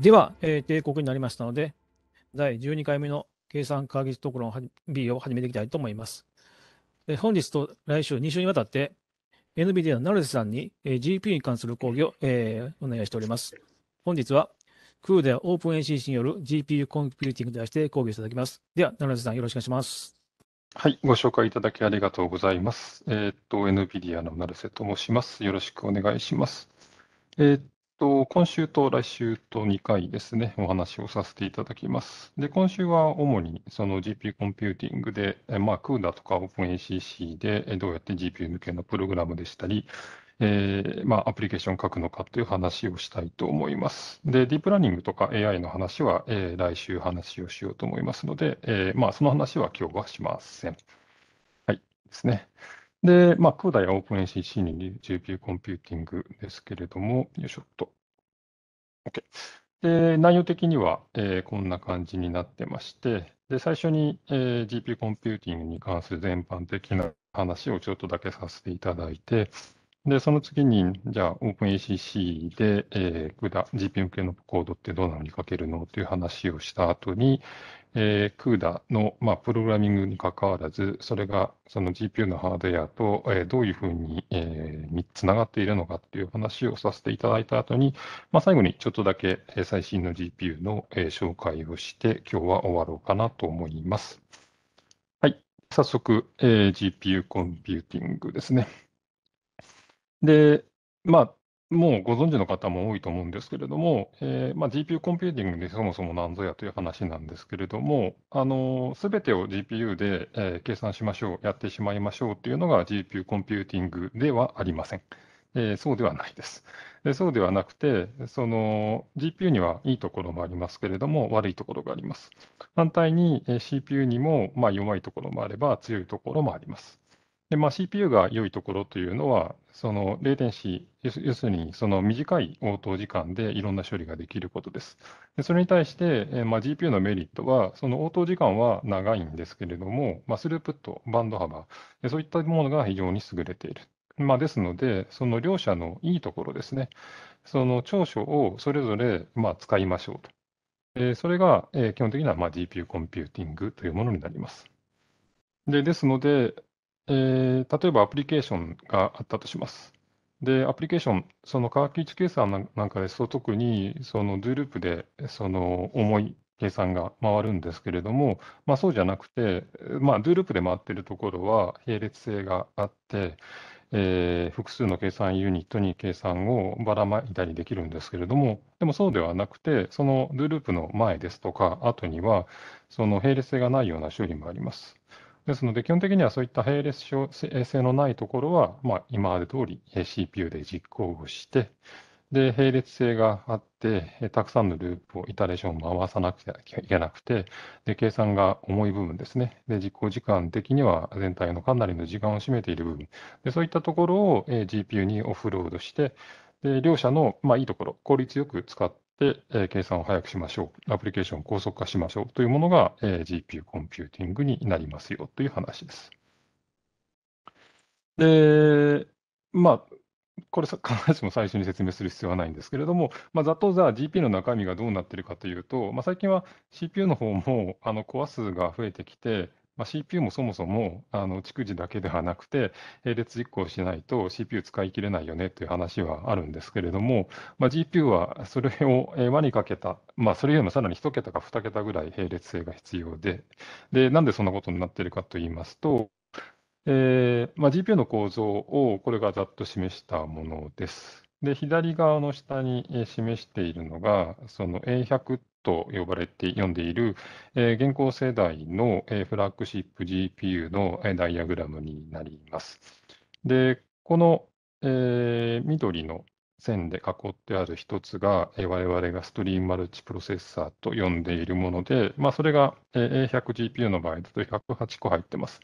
では、えー、定刻になりましたので、第12回目の計算科技特論 B を始めていきたいと思います。え本日と来週2週にわたって、NVIDIA の成瀬さんに、えー、GPU に関する講義を、えー、お願いしております。本日は、クーデアオープン ACC による GPU コンピューティングに対して講義をいただきます。では、成瀬さん、よろしくお願いします。はい、ご紹介いただきありがとうございます。えー、っと、NVIDIA の成瀬と申します。よろしくお願いします。えー、っと、今週と来週と2回ですね、お話をさせていただきます。で、今週は主にその GPU コンピューティングで、まあ、CUDA とか OpenACC でどうやって GPU 向けのプログラムでしたり、えー、まあ、アプリケーションを書くのかという話をしたいと思います。で、ディープラーニングとか AI の話は、えー、来週話をしようと思いますので、えー、まあ、その話は今日はしません。はい、ですね。で、まあ、クーダやオープン ACC に GPU コンピューティングですけれども、よいしょっと。OK。で、内容的には、えー、こんな感じになってまして、で、最初に、えー、GPU コンピューティングに関する全般的な話をちょっとだけさせていただいて、で、その次に、じゃあ、OpenACC で、えー、g p 向けのコードってどんなふうに書けるのという話をした後に、えー、CUDA の、まあ、プログラミングにかかわらず、それがその GPU のハードウェアと、えー、どういうふうに、えー、つながっているのかという話をさせていただいた後に、まあ、最後にちょっとだけ最新の GPU の、えー、紹介をして、今日は終わろうかなと思います。はい、早速、えー、GPU コンピューティングですね。で、まあ、もうご存知の方も多いと思うんですけれども、えーまあ、GPU コンピューティングでそもそも何ぞやという話なんですけれども、すべてを GPU で、えー、計算しましょう、やってしまいましょうというのが GPU コンピューティングではありません。えー、そうではないです。でそうではなくて、その GPU にはいいところもありますけれども、悪いところがあります。反対に CPU にもまあ弱いところもあれば、強いところもあります。で、まあ、CPU が良いところというのは、そのレイテンシー、要するにその短い応答時間でいろんな処理ができることです。でそれに対して、えまあ、GPU のメリットは、その応答時間は長いんですけれども、まあ、スループット、バンド幅、そういったものが非常に優れている。まあ、ですので、その両者のいいところですね、その長所をそれぞれまあ使いましょうと。えそれが、え基本的にはまあ GPU コンピューティングというものになります。でですので、えー例えばアプリケーションがあったとします。で、アプリケーション、その科学術計算なんかですと、特にそのド o ループでその重い計算が回るんですけれども、まあ、そうじゃなくて、まあ、ド o ループで回っているところは並列性があって、えー複数の計算ユニットに計算をばらまいたりできるんですけれども、でもそうではなくて、そのド o ループの前ですとか、後には、その並列性がないような処理もあります。ですので、基本的にはそういった並列性のないところは、まあ、今まで通り CPU で実行をして、で、並列性があって、たくさんのループを、イタレーションを回さなくてゃいけなくて、で、計算が重い部分ですね。で、実行時間的には全体のかなりの時間を占めている部分。で、そういったところを GPU にオフロードして、で両者の、まあ、いいところ、効率よく使っで、えー、計算を早くしましょう、アプリケーションを高速化しましょうというものが、えー、GPU コンピューティングになりますよという話です。で、まあ、これ 必ずしも最初に説明する必要はないんですけれども、まあ、ざっとじゃあ GP u の中身がどうなっているかというと、まあ、最近は CPU の方もあのコア数が増えてきて、まあ、CPU もそもそもあの逐次だけではなくて、並列実行しないと CPU 使い切れないよねという話はあるんですけれども、まあ、GPU はそれを輪にかけた、まあ、それよりもさらに1桁か2桁ぐらい並列性が必要で、でなんでそんなことになっているかと言いますと、えーまあ、GPU の構造をこれがざっと示したものです。で、左側の下に示しているのが、その A100 と呼ばれて読んでいる、え現行世代の、えフラッグシップ GPU の、えダイアグラムになります。で、この、え緑の線で囲ってある一つが、え我々がストリームマルチプロセッサーと呼んでいるもので、まあ、それが、え A100GPU の場合だと108個入ってます。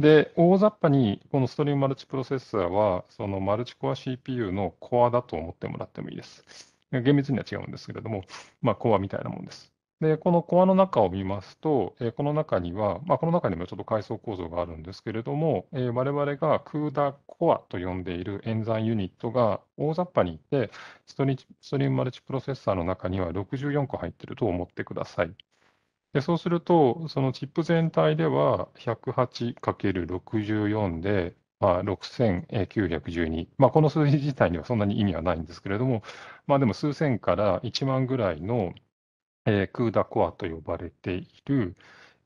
で、大雑把にこのストリームマルチプロセッサーは、そのマルチコア CPU のコアだと思ってもらってもいいです。厳密には違うんですけれども、まあ、コアみたいなものです。で、このコアの中を見ますと、えー、この中には、まあ、この中にもちょっと階層構造があるんですけれども、えー、我々がクーダコアと呼んでいる演算ユニットが大雑把にいてストリ、ストリームマルチプロセッサーの中には64個入ってると思ってください。でそうすると、そのチップ全体では 108×64 で、まあ、6912、まあ、この数字自体にはそんなに意味はないんですけれども、まあ、でも数千から1万ぐらいの、えー、クーダコアと呼ばれている、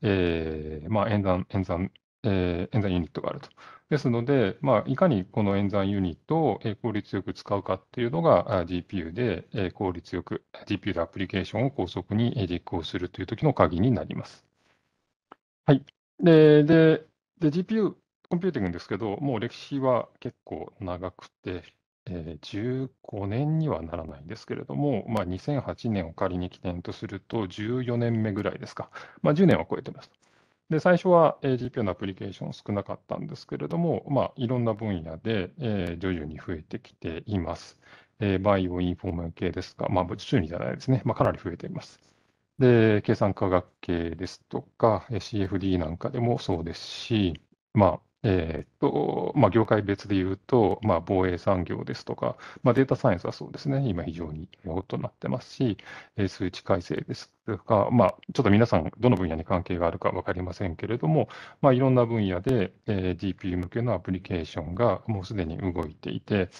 えーまあ、演算演算、えー、演算ユニットがあると。ですので、まあ、いかにこの演算ユニットを効率よく使うかっていうのが GPU で効率よく GPU でアプリケーションを高速に実行するというときの鍵になります。はい。で、でで GPU コンピューティングですけど、もう歴史は結構長くて、えー、15年にはならないんですけれども、まあ、2008年を仮に起点とすると、14年目ぐらいですか、まあ、10年は超えてます。で最初は g p u のアプリケーション少なかったんですけれども、まあ、いろんな分野で、えー、徐々に増えてきています。えー、バイオインフォーム系ですか、まあ、徐々にじゃないですね、まあ、かなり増えています。で、計算科学系ですとか、CFD なんかでもそうですし、まあ、えーとまあ、業界別でいうと、まあ、防衛産業ですとか、まあ、データサイエンスはそうですね、今非常に異ッなってますし、え数値改正ですとか、まあ、ちょっと皆さん、どの分野に関係があるか分かりませんけれども、まあ、いろんな分野で、えー、GPU 向けのアプリケーションがもうすでに動いていて、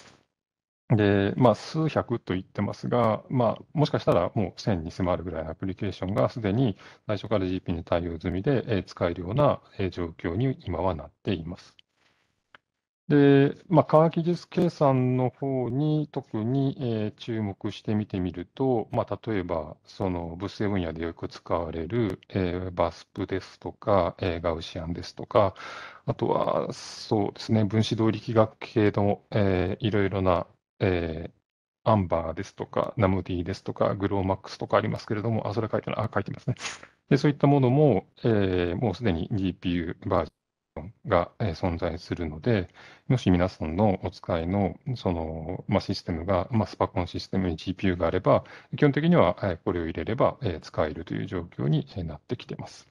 で、まあ、数百と言ってますが、まあ、もしかしたらもう1000に迫るぐらいのアプリケーションがすでに最初から GP に対応済みで、え使えるような、え状況に今はなっています。で、まあ、科学技術計算の方に特に、え注目して見てみると、まあ、例えばその物性分野でよく使われる、えー、バスプですとか、えガウシアンですとか、あとはそうですね、分子動力学系の、えいろいろなえーアンバーですとか、ナムディですとか、グローマックスとかありますけれども、あ、それ書いてなあ、書いてますね。でそういったものも、えー、もうすでに GPU バージョンが、えー、存在するので、もし皆さんのお使いのその、まシステムが、まスパコンシステムに GPU があれば、基本的には、えー、これを入れれば、えー、使えるという状況になってきています。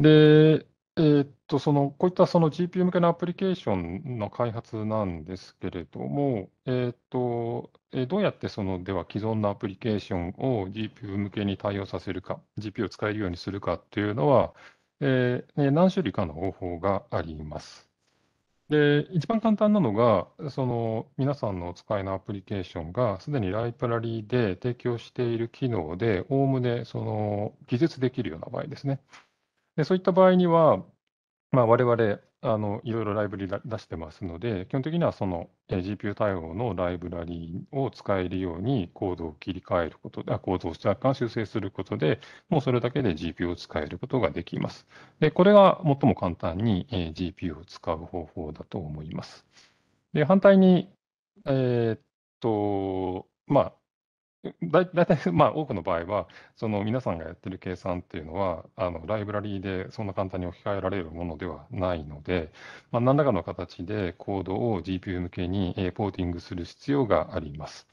で、えーっと、その、こういったその GPU 向けのアプリケーションの開発なんですけれども、えーっと、えーどうやってその、では既存のアプリケーションを GPU 向けに対応させるか、GPU を使えるようにするかというのは、えー何種類かの方法があります。で、一番簡単なのが、その皆さんのお使いのアプリケーションが、すでにライブラリーで提供している機能で、おおむねその記述できるような場合ですね。でそういった場合には、まあ、我々あのいろいろライブラリ出してますので、基本的にはその GPU 対応のライブラリを使えるようにコードを切り替えることで、コードを若干修正することで、もうそれだけで GPU を使えることができます。で、これが最も簡単に GPU を使う方法だと思います。で、反対に、えー、っと、まあ、大体、まあ、多くの場合は、その皆さんがやってる計算っていうのは、あのライブラリーでそんな簡単に置き換えられるものではないので、まあ、何らかの形でコードを GPU 向けにポーティングする必要があります。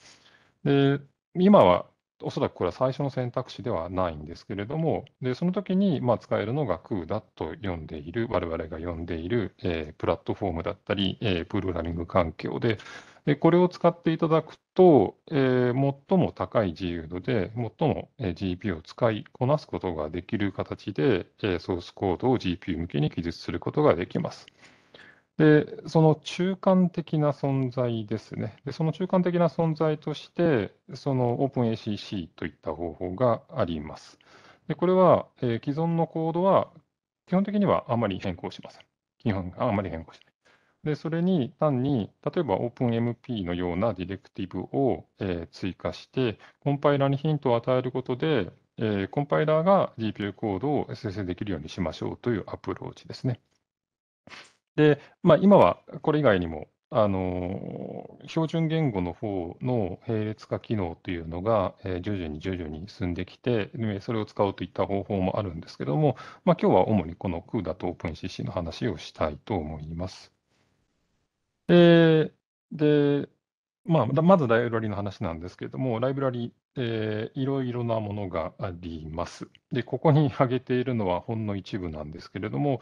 で今はおそらくこれは最初の選択肢ではないんですけれども、でその時にま使えるのが CUDA と呼んでいる、我々が呼んでいる、えー、プラットフォームだったり、えー、プログラミング環境で、でこれを使っていただくと、えー、最も高い自由度で、最も GPU を使いこなすことができる形で、えー、ソースコードを GPU 向けに記述することができます。で、その中間的な存在ですね。で、その中間的な存在として、その OpenACC といった方法があります。で、これは、えー、既存のコードは基本的にはあまり変更しません。基本、あまり変更しない。で、それに単に、例えば OpenMP のようなディレクティブを、えー、追加して、コンパイラーにヒントを与えることで、えー、コンパイラーが GPU コードを生成できるようにしましょうというアプローチですね。で、まあ、今はこれ以外にも、あのー、標準言語の方の並列化機能というのが、えー、徐々に徐々に進んできて、それを使うといった方法もあるんですけども、まあ、今日は主にこの CUDA と OpenCC の話をしたいと思います。で、で、まあ、まずライブラリの話なんですけれども、ライブラリ、えー、いろいろなものがあります。で、ここに挙げているのはほんの一部なんですけれども、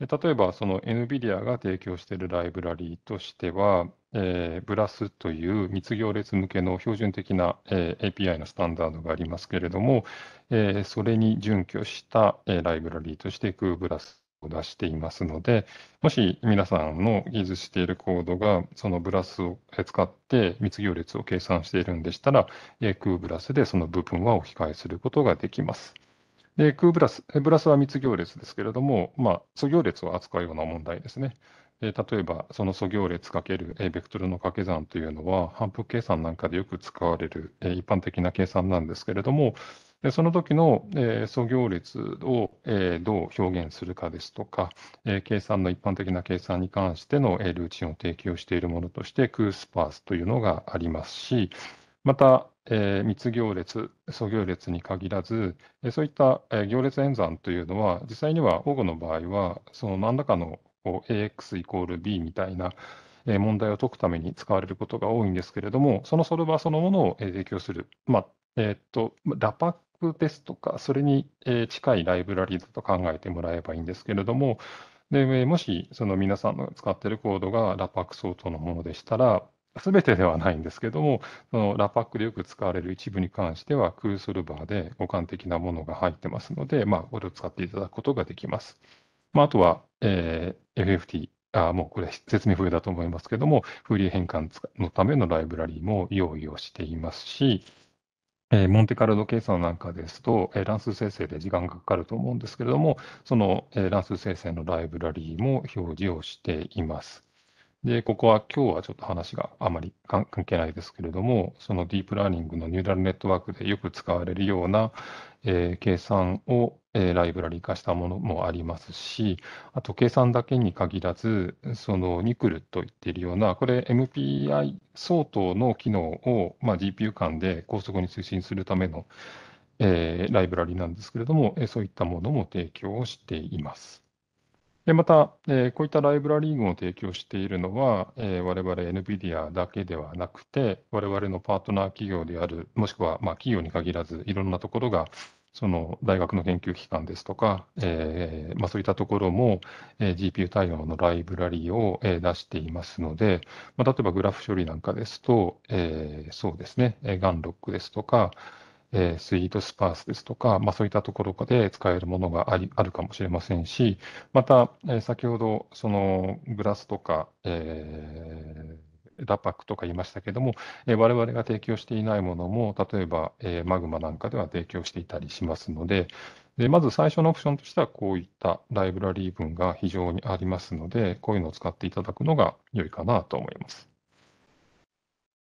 例えばその NVIDIA が提供しているライブラリとしては、えー、ブラスという密行列向けの標準的な、えー、API のスタンダードがありますけれども、えー、それに準拠した、えー、ライブラリとして Q ブラスを出していますので、もし皆さんの技術しているコードが、そのブラスを使って密行列を計算しているんでしたら、空ブラスでその部分は置き換えすることができます。で空ブラス、ブラスは密行列ですけれども、まあ、素行列を扱うような問題ですね。例えば、その素行列×ベクトルの掛け算というのは、反復計算なんかでよく使われる一般的な計算なんですけれども、でその時の、えー、素行列を、えー、どう表現するかですとか、えー、計算の一般的な計算に関しての、えー、ルーチンを提供しているものとして、クースパースというのがありますし、また、えー、密行列、素行列に限らず、えー、そういった、えー、行列演算というのは、実際には保護の場合は、その何らかのこう AX イコール B みたいな、えー、問題を解くために使われることが多いんですけれども、そのソルバーそのものを、えー、提供する、まあえー、っとラパックですとか、それに近いライブラリだと考えてもらえばいいんですけれども、でもしその皆さんの使っているコードがラパック相当のものでしたら、すべてではないんですけども、そのラパックでよく使われる一部に関しては、クーソルバーで互換的なものが入ってますので、まあ、これを使っていただくことができます。まあ、あとは、えー、FFT、あもうこれ説明不要だと思いますけども、フ流リー変換のためのライブラリも用意をしていますし、えー、モンテカルド計算なんかですと、えー、乱数生成で時間がかかると思うんですけれども、その、えー、乱数生成のライブラリーも表示をしています。で、ここは今日はちょっと話があまり関係ないですけれども、そのディープラーニングのニューラルネットワークでよく使われるような、えー、計算をえー、ライブラリ化したものもありますし、あと計算だけに限らず、そのニクルと言っているような、これ MPI 相当の機能を、まあ、GPU 間で高速に推進するための、えー、ライブラリなんですけれども、えー、そういったものも提供をしています。でまた、えー、こういったライブラリー群を提供しているのは、えー、我々 NVIDIA だけではなくて、我々のパートナー企業である、もしくはまあ企業に限らず、いろんなところがその大学の研究機関ですとか、えー、まあ、そういったところも、えー、GPU 対応のライブラリを、えー、出していますので、まあ、例えばグラフ処理なんかですと、えそうですね、ガンロックですとか、えスイートスパースですとか、まあ、そういったところで使えるものがありあるかもしれませんし、また、え先ほどそのグラスとか、えーラパックとか言いましたけども、えれ我々が提供していないものも、例えば、えマグマなんかでは提供していたりしますので、でまず最初のオプションとしては、こういったライブラリー文が非常にありますので、こういうのを使っていただくのが良いかなと思います。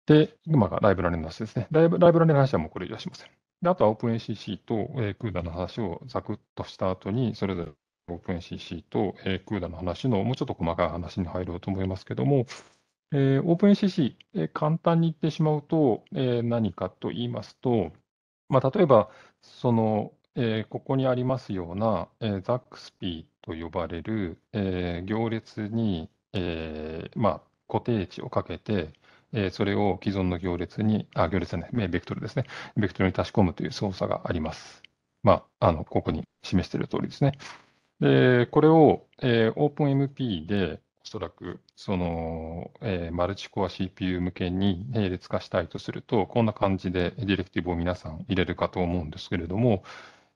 で、今がライブラリの話ですね。ライブラリの話はもうこれ以上しません。であとは OpenACC と、ー、CUDA の話をざくっとした後に、それぞれ OpenCC と、ー、CUDA の話のもうちょっと細かい話に入ろうと思いますけども、えー、プン e n c c えー、簡単に言ってしまうと、えー、何かと言いますと、まあ、例えば、その、えー、ここにありますような、えー、ザックスピーと呼ばれる、えー、行列に、えーまあ、固定値をかけて、えー、それを既存の行列に、あ、行列じゃない、ベクトルですね、ベクトルに足し込むという操作があります。まあ、あのここに示している通りですね。でこれを、えー、OpenMP で、おそらくその、えー、マルチコア CPU 向けに並列化したいとすると、こんな感じでディレクティブを皆さん入れるかと思うんですけれども、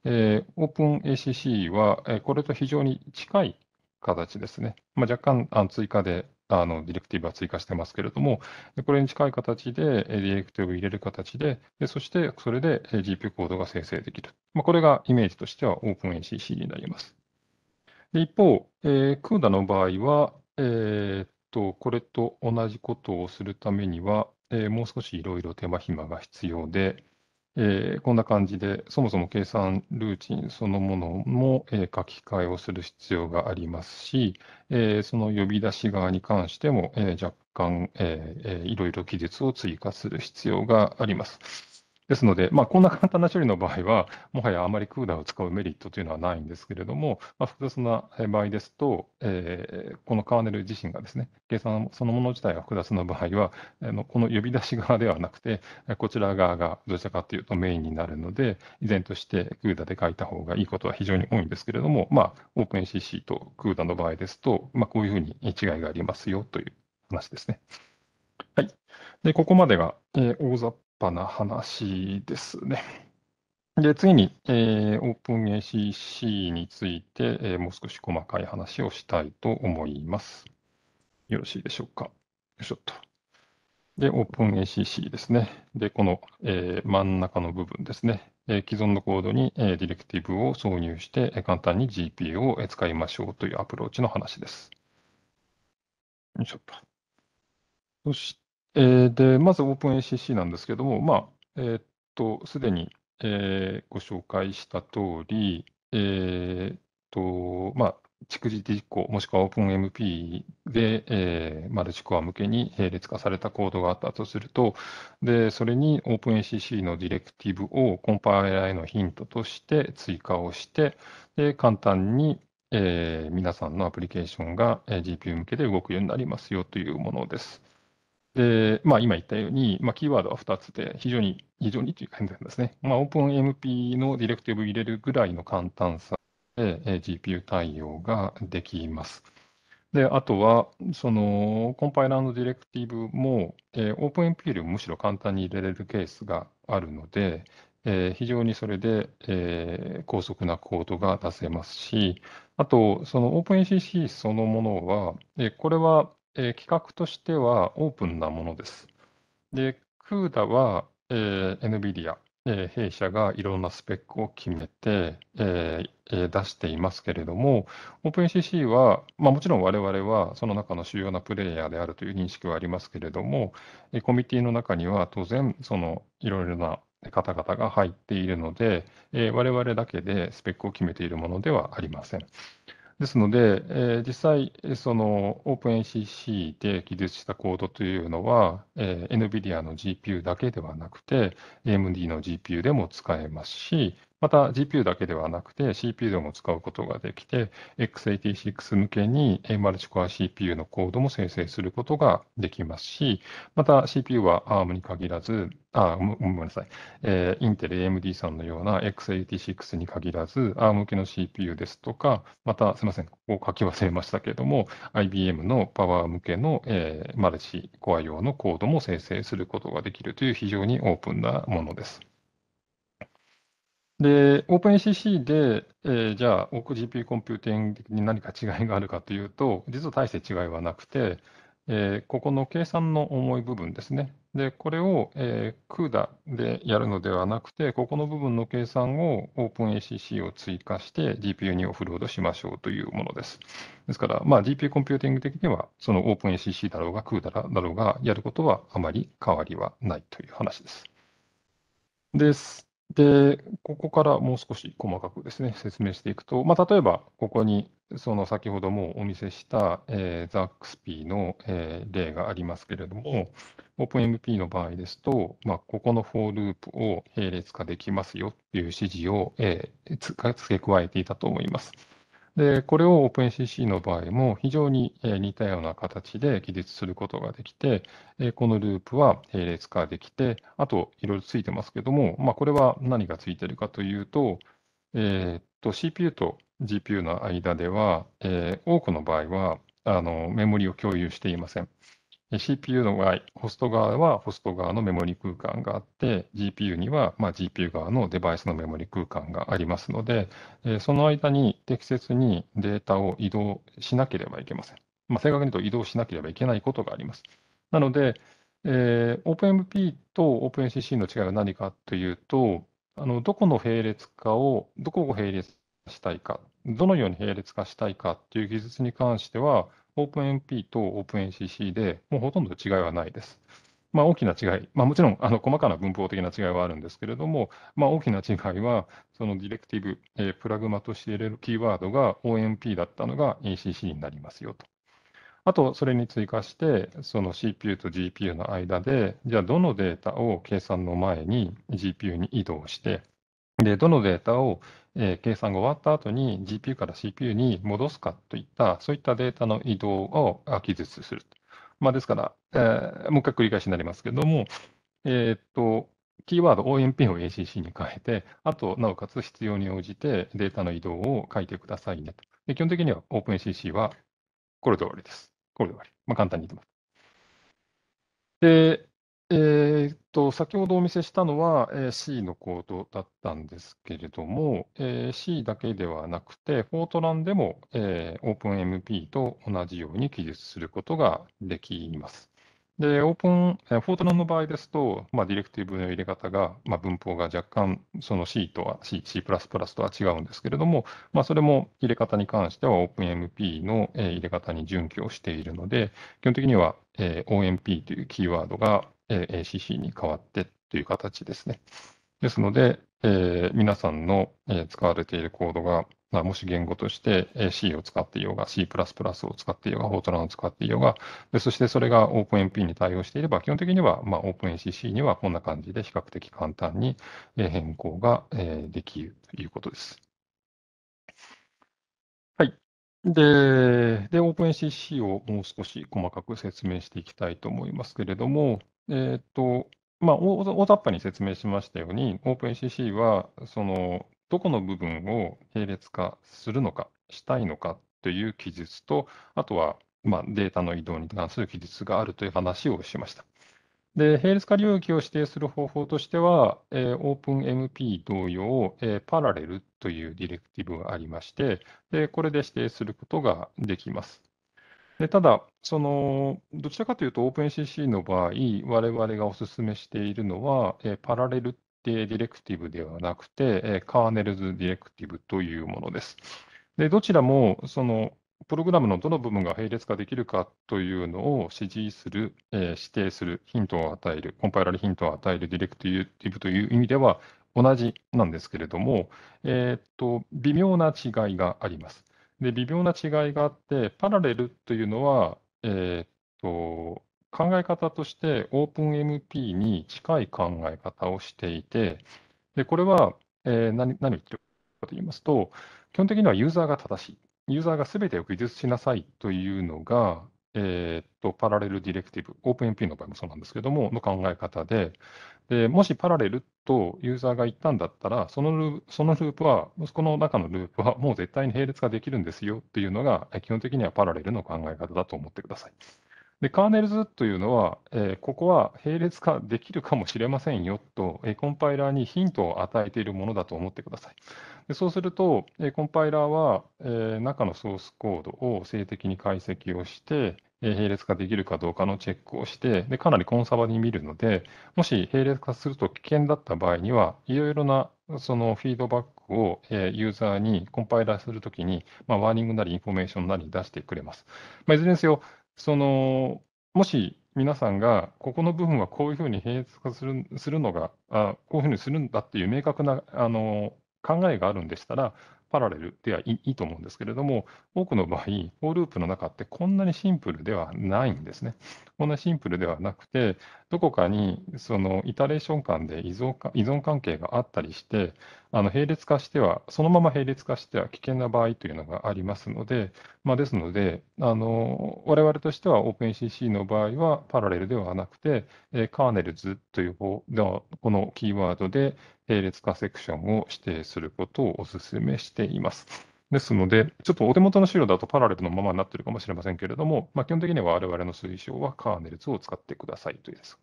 えー、OpenACC は、えー、これと非常に近い形ですね。まあ、若干あの追加であのディレクティブは追加してますけれども、これに近い形で、ディレクティブを入れる形で、でそしてそれで GPU コードが生成できる。まあ、これがイメージとしては OpenACC になります。で一方、えー、CUDA の場合は、えーっと、これと同じことをするためには、えーもう少しいろいろ手間暇が必要で、えーこんな感じで、そもそも計算ルーチンそのものも、えー書き換えをする必要がありますし、えーその呼び出し側に関しても、えー若干、えーえーいろいろ技術を追加する必要があります。ですので、まあ、こんな簡単な処理の場合は、もはやあまりクーダを使うメリットというのはないんですけれども、まあ、複雑な場合ですと、えー、このカーネル自身がですね、計算そのもの自体が複雑な場合は、この呼び出し側ではなくて、こちら側がどちらかというとメインになるので、依然としてクーダで書いた方がいいことは非常に多いんですけれども、まあ、オープン CC とクーダの場合ですと、まあ、こういうふうに違いがありますよという話ですね。はい。で、ここまでが、えー、大雑派な話ですね。で次に、えー、OpenACC について、えー、もう少し細かい話をしたいと思います。よろしいでしょうか。よいしょっと。で、OpenACC ですね。で、この、えー、真ん中の部分ですね。え既存のコードに、えディレクティブを挿入して、え簡単に GPU を使いましょうというアプローチの話です。よいしょっと。そしえー、で、まず OpenACC なんですけども、まあ、えー、っと、すでに、えー、ご紹介した通り、えー、と、まあ、蓄次実行、もしくは OpenMP で、えー、マルチコア向けに並列化されたコードがあったとすると、でそれに OpenACC のディレクティブをコンパイラーへのヒントとして追加をして、で簡単に、えー、皆さんのアプリケーションが GPU 向けで動くようになりますよというものです。で、まあ、今言ったように、まあ、キーワードは2つで、非常に、非常にというなんですね。まあ、OpenMP のディレクティブ入れるぐらいの簡単さで、え GPU 対応ができます。で、あとは、その、コンパイラーのディレクティブも、えー、OpenMP よりもむしろ簡単に入れれるケースがあるので、えー、非常にそれで、えー、高速なコードが出せますし、あと、その OpenCC そのものは、えー、これはえー、企画としてはオープンなものです。で、CUDA は、えー、NVIDIA、えー、弊社がいろんなスペックを決めて、えー、出していますけれども、OpenCC は、まあ、もちろん我々はその中の主要なプレイヤーであるという認識はありますけれども、コミュニティの中には当然、そのいろいろな方々が入っているので、えー、我々だけでスペックを決めているものではありません。ですので、えー、実際、その OpenACC で記述したコードというのは、えー、NVIDIA の GPU だけではなくて、AMD の GPU でも使えますし、また GPU だけではなくて CPU でも使うことができて、x86 向けにマルチコア CPU のコードも生成することができますし、また CPU は ARM に限らず、あ、ごめんなさい、えー、インテル AMD さんのような x86 に限らず、ARM 向けの CPU ですとか、またすみません、ここ書き忘れましたけれども、IBM のパワー向けの、えー、マルチコア用のコードも生成することができるという非常にオープンなものです。で、OpenCC で、えー、じゃあ、OpenGP コンピューティングに何か違いがあるかというと、実は大して違いはなくて、えー、ここの計算の重い部分ですね。で、これを、えー、CUDA でやるのではなくて、ここの部分の計算を OpenACC を追加して GPU にオフロードしましょうというものです。ですから、まあ、GPU コンピューティング的には、その OpenACC だろうが CUDA だろうが、やることはあまり変わりはないという話です。です。で、ここからもう少し細かくですね、説明していくと、まあ、例えばここに、その先ほどもお見せした、えー、ザックスピーの、えー、例がありますけれども、OpenMP の場合ですと、まあ、ここのフォーループを並列化できますよっていう指示を、えー、付け加えていたと思います。で、これを OpenCC の場合も非常に似たような形で記述することができて、このループは並列化できて、あといろいろついてますけども、まあ、これは何がついてるかというと、えー、っと CPU と GPU の間では、えー、多くの場合はあのメモリを共有していません。CPU の場合、ホスト側はホスト側のメモリ空間があって、GPU にはま GPU 側のデバイスのメモリ空間がありますので、その間に適切にデータを移動しなければいけません。まあ、正確に言うと移動しなければいけないことがあります。なので、えー、OpenMP と OpenCC の違いは何かというと、あのどこの並列化を、どこを並列したいか、どのように並列化したいかという技術に関しては、OpenMP と OpenCC で、もうほとんど違いはないです。まあ、大きな違い、まあ、もちろんあの細かな文法的な違いはあるんですけれども、まあ、大きな違いは、そのディレクティブ、えー、プラグマとし入れるキーワードが OMP だったのが ACC になりますよと。あと、それに追加して、その CPU と GPU の間で、じゃあ、どのデータを計算の前に GPU に移動して、で、どのデータをえ計算が終わった後に GPU から CPU に戻すかといった、そういったデータの移動を記述する。まあ、ですから、えー、もう一回繰り返しになりますけれども、えー、っと、キーワード OMP を ACC に変えて、あと、なおかつ必要に応じてデータの移動を書いてくださいねと。で基本的には OpenCC はこれで終わりです。これで終わり。まあ、簡単に言ってます。で、えーと、先ほどお見せしたのは、えー、C のコードだったんですけれども、えー、C だけではなくて、フォートランでも、えー、OpenMP と同じように記述することができます。で、オープン、えー、フォートランの場合ですと、まあ、ディレクティブの入れ方が、まあ、文法が若干、その C とは C、C++ とは違うんですけれども、まあ、それも入れ方に関しては OpenMP の、えー、入れ方に準拠しているので、基本的には、えー、OMP というキーワードが CC に変わってという形ですね。ですので、えー、皆さんの、え使われているコードが、まあ、もし言語として、え C を使っていようが、C++ を使っていようが、フォートランを使っていようが、でそしてそれが OpenMP に対応していれば、基本的には、まあ、OpenCC にはこんな感じで比較的簡単に変更が、えできるということです。はい。で、で OpenCC をもう少し細かく説明していきたいと思いますけれども、えっと、まあ、大大雑把に説明しましたように、OpenCC は、その、どこの部分を並列化するのか、したいのかという記述と、あとは、まあ、データの移動に関する記述があるという話をしました。で、並列化領域を指定する方法としては、えー、OpenMP 同様、えー、パラレルというディレクティブがありまして、でこれで指定することができます。で、ただ、その、どちらかというと OpenCC の場合、我々がお勧めしているのは、えーパラレルディレクティブではなくて、えーカーネルズディレクティブというものです。で、どちらも、その、プログラムのどの部分が並列化できるかというのを指示する、えー指定する、ヒントを与える、コンパイラルヒントを与えるディレクティブという意味では同じなんですけれども、えーっと、微妙な違いがあります。で、微妙な違いがあって、パラレルというのは、えー、っと、考え方として OpenMP に近い考え方をしていて、でこれは、えー、何何を言ってるかと言いますと、基本的にはユーザーが正しい、ユーザーがすべてを記述しなさいというのが、えー、っとパラレルディレクティブ、OpenMP の場合もそうなんですけども、の考え方で、で、もしパラレルとユーザーが言ったんだったら、そのルーそのループは、この中のループはもう絶対に並列化できるんですよっていうのが、基本的にはパラレルの考え方だと思ってください。で、カーネルズというのは、えー、ここは並列化できるかもしれませんよと、えー、コンパイラーにヒントを与えているものだと思ってください。でそうすると、えー、コンパイラーは、え中のソースコードを静的に解析をして、並列化できるかどうかのチェックをして、でかなりコンサバに見るので、もし並列化すると危険だった場合には、いろいろなそのフィードバックをユーザーにコンパイラーするときに、まあ、ワーニングなりインフォメーションなり出してくれます。まあ、いずれにせよ、そのもし皆さんが、ここの部分はこういうふうに並列化するするのがあ、こういうふうにするんだっていう明確なあの考えがあるんでしたら、パラレルではいいと思うんですけれども、多くの場合、フォーループの中ってこんなにシンプルではないんですね。こんなシンプルではなくて、どこかにそのイタレーション間で依存か依存関係があったりして、あの並列化しては、そのまま並列化しては危険な場合というのがありますので、まあ、ですのであの、我々としては OpenCC の場合はパラレルではなくて、えー、カーネルズという方のこのキーワードで並列化セクションを指定することをお勧めしています。ですので、ちょっとお手元の資料だとパラレルのままになってるかもしれませんけれども、まあ、基本的には我々の推奨はカーネル2を使ってくださいというです。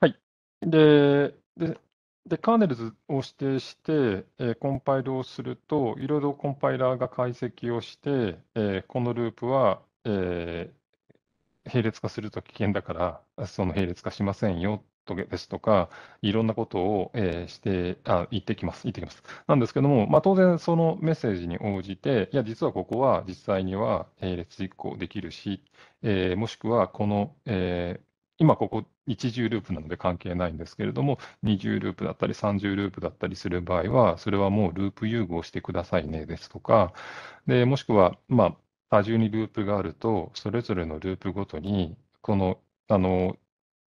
はい。で、でで、カーネルズを指定して、えー、コンパイルをすると、いろいろコンパイラーが解析をして、えー、このループは、えー、並列化すると危険だから、その並列化しませんよトですとか、いろんなことを、えー、してあ言ってきます、言ってきます。なんですけども、まあ、当然、そのメッセージに応じて、いや、実はここは実際には、え列実行できるし、えー、もしくはこの、えー、今ここ一重ループなので関係ないんですけれども、二重ループだったり三重ループだったりする場合は、それはもうループ融合してくださいねですとか、でもしくは、まあ、多重にループがあると、それぞれのループごとに、このあの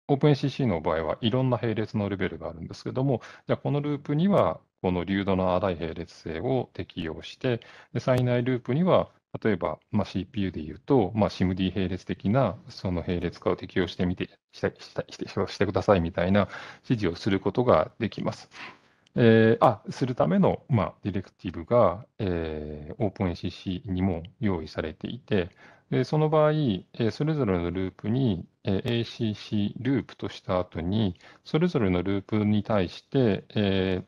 OpenCC の場合はいろんな並列のレベルがあるんですけども、じゃあこのループにはこの流度の荒い並列性を適用して、で最内ループには例えば、まあ、CPU でいうと、まあ、SIMD 並列的なその並列化を適用してみてしてしてしてくださいみたいな指示をすることができます。えー、あするための、まあ、ディレクティブが、えー、OpenCC にも用意されていて、で、その場合、それぞれのループに ACC ループとした後に、それぞれのループに対して、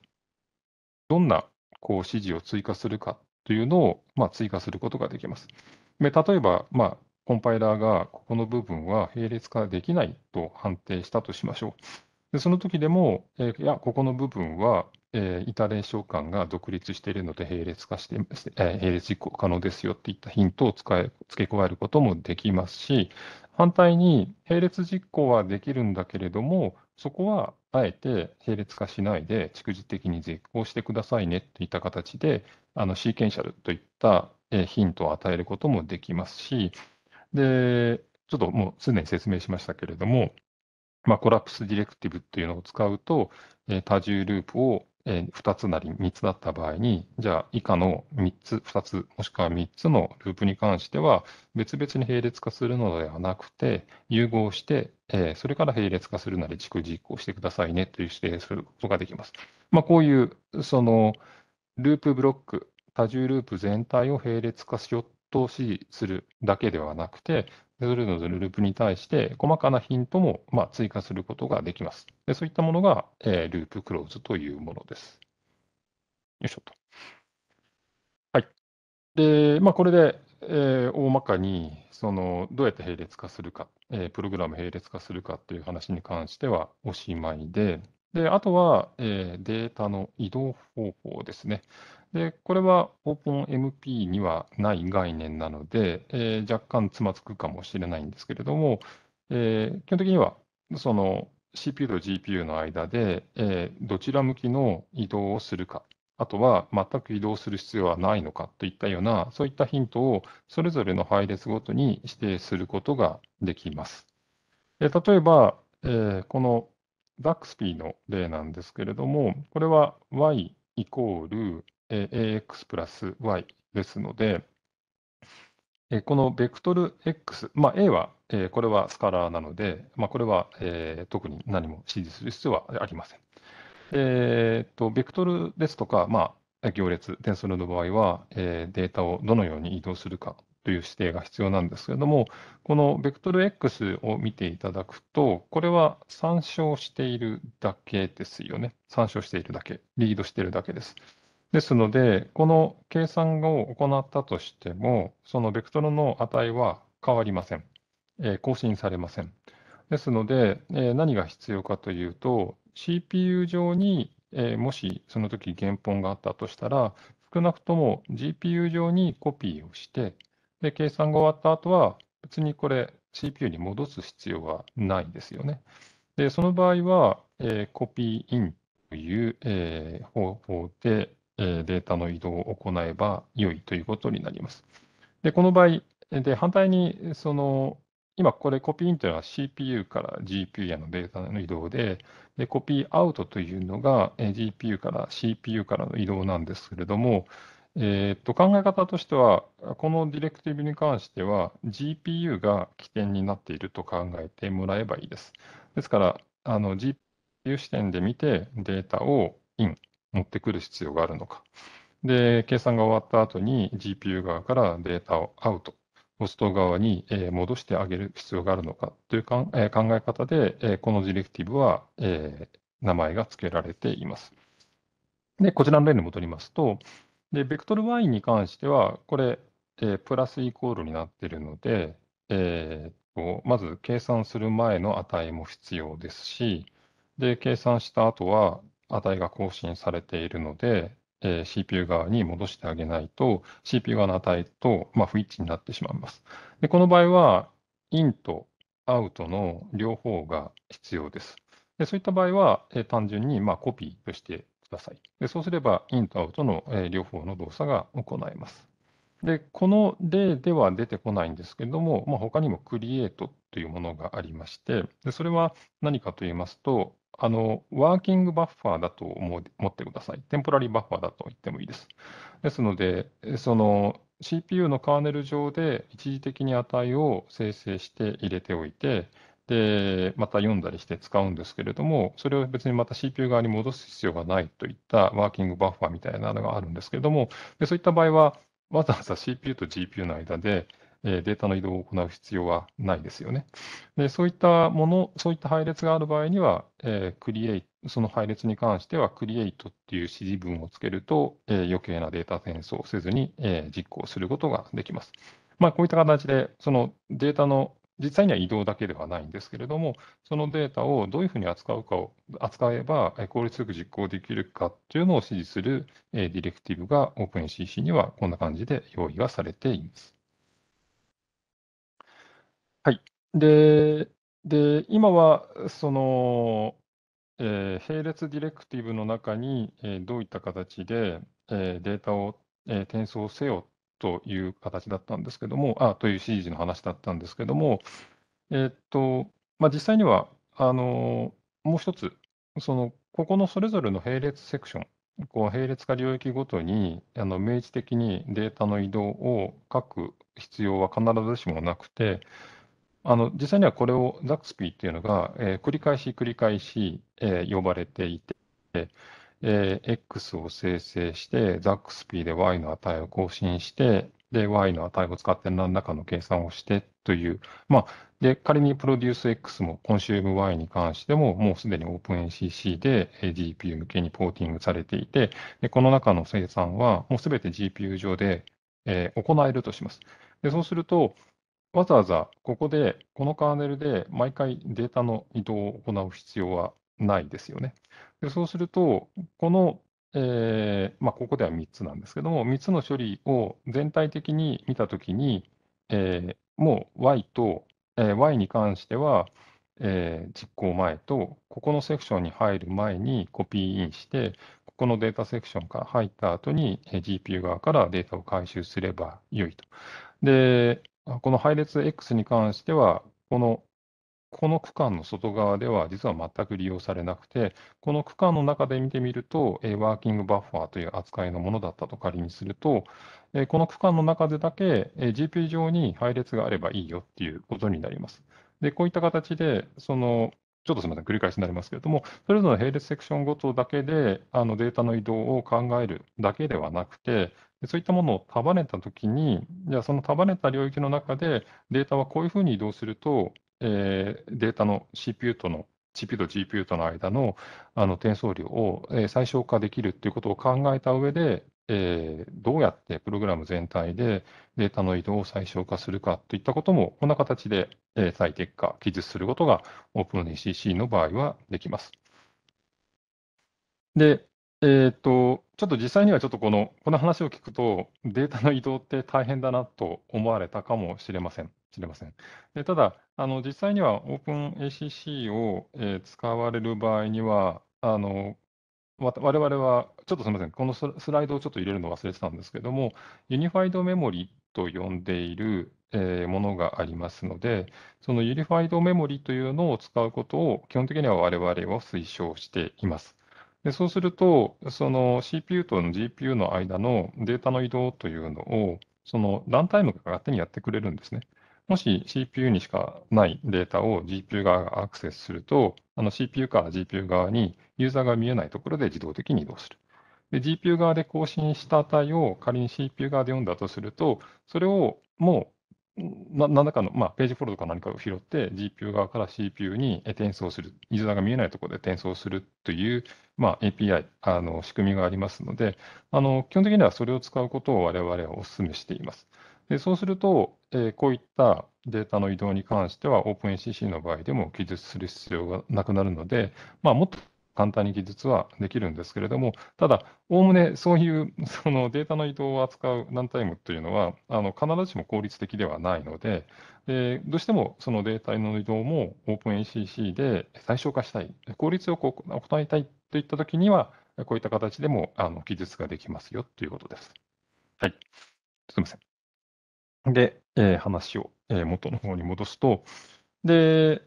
どんなこう指示を追加するかというのをま追加することができます。で例えば、まコンパイラーがここの部分は並列化できないと判定したとしましょう。でその時でも、えいや、ここの部分はえー、イタン商が独立しているので並列化して、え並列実行可能ですよっていったヒントを使え付け加えることもできますし、反対に並列実行はできるんだけれども、そこはあえて並列化しないで、逐次的に実行してくださいねといった形で、あのシーケンシャルといった、えヒントを与えることもできますし、でちょっともうすでに説明しましたけれども、まあ、コラプスディレクティブっていうのを使うと、えー、多重ループをえ2つなり3つだった場合に、じゃあ以下の3つ、2つ、もしくは3つのループに関しては、別々に並列化するのではなくて、融合して、えそれから並列化するなり、逐次移行してくださいねという指定することができます。まあ、こういう、その、ループブロック、多重ループ全体を並列化しようと指示するだけではなくて、それぞのループに対して細かなヒントもま追加することができます。でそういったものが、えループクローズというものです。よいしょと。はい。で、まあ、これで、えー、大まかにそのどうやって並列化するか、えー、プログラム並列化するかという話に関してはおしまいで、で、あとは、えーデータの移動方法ですね。で、これは OpenMP にはない概念なので、えー若干つまつくかもしれないんですけれども、えー基本的にはその CPU と GPU の間で、えーどちら向きの移動をするか、あとは全く移動する必要はないのかといったような、そういったヒントをそれぞれの配列ごとに指定することができます。えー例えば、えーこのザクスピーの例なんですけれども、これは y イコール ax プラス y ですので、このベクトル x、まあ、a は、えこれはスカラーなので、まあ、これは、え特に何も指示する必要はありません。えーと、とベクトルですとか、まあ、行列、転数の場合は、えデータをどのように移動するかという指定が必要なんですけれども、このベクトル X を見ていただくと、これは参照しているだけですよね。参照しているだけ、リードしているだけです。ですので、この計算を行ったとしても、そのベクトルの値は変わりません。えー、更新されません。ですので、えー、何が必要かというと、CPU 上に、えー、もしその時原本があったとしたら、少なくとも GPU 上にコピーをして、で、計算が終わった後は、別にこれ CPU に戻す必要はないですよね。で、その場合は、えー、コピーインという、えー、方法で、えー、データの移動を行えば良いということになります。で、この場合、で反対にその、今これコピーインというのは CPU から GPU へのデータの移動で、でコピーアウトというのが GPU から CPU からの移動なんですけれども、えっと考え方としては、このディレクティブに関しては、GPU が起点になっていると考えてもらえばいいです。ですから、あの GPU 視点で見て、データをイン、持ってくる必要があるのか。で、計算が終わった後に GPU 側からデータをアウト、ホスト側に戻してあげる必要があるのかというか、え考え方で、えこのディレクティブは、え名前が付けられています。で、こちらの例に戻りますと、で、ベクトル y に関しては、これ、えープラスイコールになっているので、えーと、まず計算する前の値も必要ですし、で、計算した後は値が更新されているので、えー CPU 側に戻してあげないと、CPU 側の値と、まあ、不一致になってしまいます。で、この場合は、インとアウトの両方が必要です。でそういった場合は、えー単純にまあコピーとしてださい。でそうすれば、インとアウトの、え両方の動作が行えます。で、この例では出てこないんですけれども、まあ、他にもクリエイトというものがありまして、でそれは何かと言いますと、あのワーキングバッファーだと思ってください。テンポラリーバッファーだと言ってもいいです。ですので、その CPU のカーネル上で一時的に値を生成して入れておいて、で、また読んだりして使うんですけれども、それを別にまた CPU 側に戻す必要がないといったワーキングバッファーみたいなのがあるんですけれども、でそういった場合は、わざわざ CPU と GPU の間で、えデータの移動を行う必要はないですよね。でそういったもの、そういった配列がある場合には、えー、クリエイその配列に関しては、クリエイトっていう指示文をつけると、えー、余計なデータ転送をせずに、えー、実行することができます。まあ、こういった形で、そのデータの実際には移動だけではないんですけれども、そのデータをどういうふうに扱うかを扱えば効率よく実行できるかっていうのを指示するディレクティブが OpenCC にはこんな感じで用意がされています。はい。で、で今はその、えー、並列ディレクティブの中に、えー、どういった形で、えー、データを、えー、転送せよという形だったんですけども、あという指示の話だったんですけども、えっと、まあ、実際には、あのもう一つ、その、ここのそれぞれの並列セクション、こう並列化領域ごとにあの明示的にデータの移動を書く必要は必ずしもなくて、あの実際にはこれを ZAXP っていうのが、えー、繰り返し繰り返し、えー、呼ばれていて、えー、X を生成して、ザックスピーで Y の値を更新して、で、Y の値を使って何らかの計算をしてという、まあ、で、仮にプロデュース X も、コンシューム Y に関しても、もうすでに OpenACC で GPU 向けにポーティングされていて、でこの中の生産は、もうすべて GPU 上で、えー、行えるとします。で、そうすると、わざわざここで、このカーネルで毎回データの移動を行う必要はないですよね。でそうすると、この、えーまあ、ここでは3つなんですけども、3つの処理を全体的に見たときに、えー、もう Y と、えー、Y に関しては、えー、実行前と、ここのセクションに入る前にコピーインして、ここのデータセクションから入った後に、えー、GPU 側からデータを回収すれば良いと。で、この配列 X に関しては、このこの区間の外側では実は全く利用されなくて、この区間の中で見てみると、ワーキングバッファーという扱いのものだったと仮にすると、この区間の中でだけ GP 上に配列があればいいよっていうことになります。で、こういった形で、その、ちょっとすみません、繰り返しになりますけれども、それぞれの並列セクションごとだけであのデータの移動を考えるだけではなくて、そういったものを束ねたときに、じゃあその束ねた領域の中でデータはこういうふうに移動すると、えー、データの CPU との CPU と GPU との間のあの転送量を、えー、最小化できるということを考えた上で、えー、どうやってプログラム全体でデータの移動を最小化するかといったことも、こんな形で、えー、最適化、記述することが OpenCC の場合はできます。で、えーと、ちょっと実際にはちょっとこのこの話を聞くと、データの移動って大変だなと思われたかもしれません。しれません。でただあの、実際には OpenACC を、えー使われる場合には、あのわ我々は、ちょっとすみません、このスライドをちょっと入れるの忘れてたんですけども、ユニファイドメモリと呼んでいる、えーものがありますので、そのユニファイドメモリというのを使うことを基本的には我々は推奨しています。でそうすると、その CPU と GPU の間のデータの移動というのを、そのランタイムが勝手にやってくれるんですね。もし CPU にしかないデータを GPU 側がアクセスすると、あの CPU から GPU 側にユーザーが見えないところで自動的に移動する。で、GPU 側で更新した値を仮に CPU 側で読んだとすると、それをもう、何らかの、まあ、ページフォルトか何かを拾って、GPU 側から CPU に転送する、ユーザーが見えないところで転送するという、まあ、API、あの仕組みがありますのであの、基本的にはそれを使うことを我々はお勧めしています。でそうすると、えこういったデータの移動に関しては OpenACC の場合でも記述する必要がなくなるので、まあ、もっと簡単に記述はできるんですけれども、ただ、おおむねそういう そのデータの移動を扱うランタイムというのは、あの必ずしも効率的ではないので、えどうしてもそのデータの移動も OpenACC で最小化したい、効率よく行いたいといったときには、こういった形でもあの記述ができますよということです。はい、すみません。で、えー、話を、えー、元の方に戻すと、で、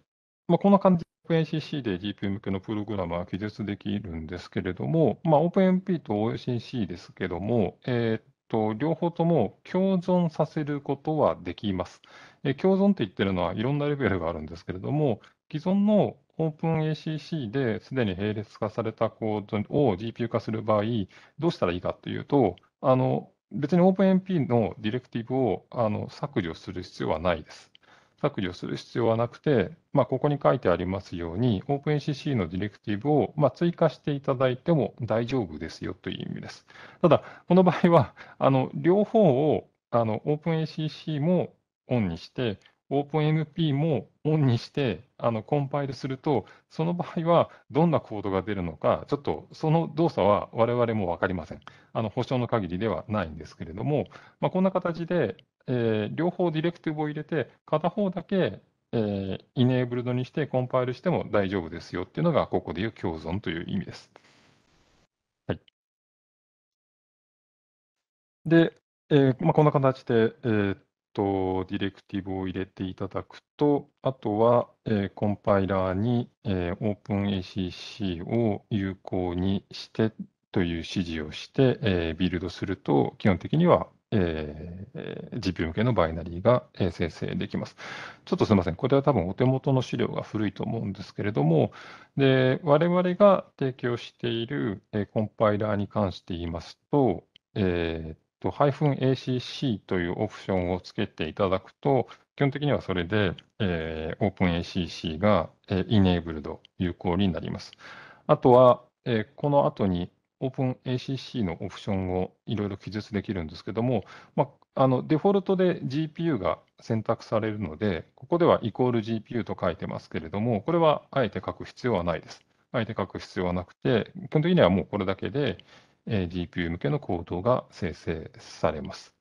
まあ、こんな感じで OpenCC で GPU 向けのプログラムは記述できるんですけれども、まあ、OpenMP と OCC ですけども、えー両方とも共存させることはできます。え共存って言ってるのはいろんなレベルがあるんですけれども、既存の OpenACC ですでに並列化されたコードを GPU 化する場合、どうしたらいいかというと、あの別に OpenMP のディレクティブをあの削除する必要はないです。削除する必要はなくて、まあ、ここに書いてありますように、OpenCC のディレクティブをま追加していただいても大丈夫ですよという意味です。ただ、この場合は、あの両方をあの OpenCC もオンにして、オープン n p もオンにしてあのコンパイルすると、その場合はどんなコードが出るのか、ちょっとその動作は我々も分かりません。あの保証の限りではないんですけれども、まあ、こんな形で、えー、両方ディレクティブを入れて、片方だけ、えー、イネーブルドにしてコンパイルしても大丈夫ですよっていうのが、ここでいう共存という意味です。はい、で、えーまあ、こんな形で、えーと、ディレクティブを入れていただくと、あとは、えコンパイラーに、え OpenACC を有効にしてという指示をして、えビルドすると、基本的には、えー、GPU 向けのバイナリーが、え生成できます。ちょっとすみません、これは多分お手元の資料が古いと思うんですけれども、で我々が提供している、えコンパイラーに関して言いますと、えーと、-acc というオプションをつけていただくと、基本的にはそれで、えー、OpenACC が、えー、Enabled 有効になります。あとは、えー、この後に OpenACC のオプションをいろいろ記述できるんですけども、まあ、あのデフォルトで GPU が選択されるので、ここではイコール GPU と書いてますけれども、これはあえて書く必要はないです。あえて書く必要はなくて、基本的にはもうこれだけで、g p u 向けのコードが生成されます。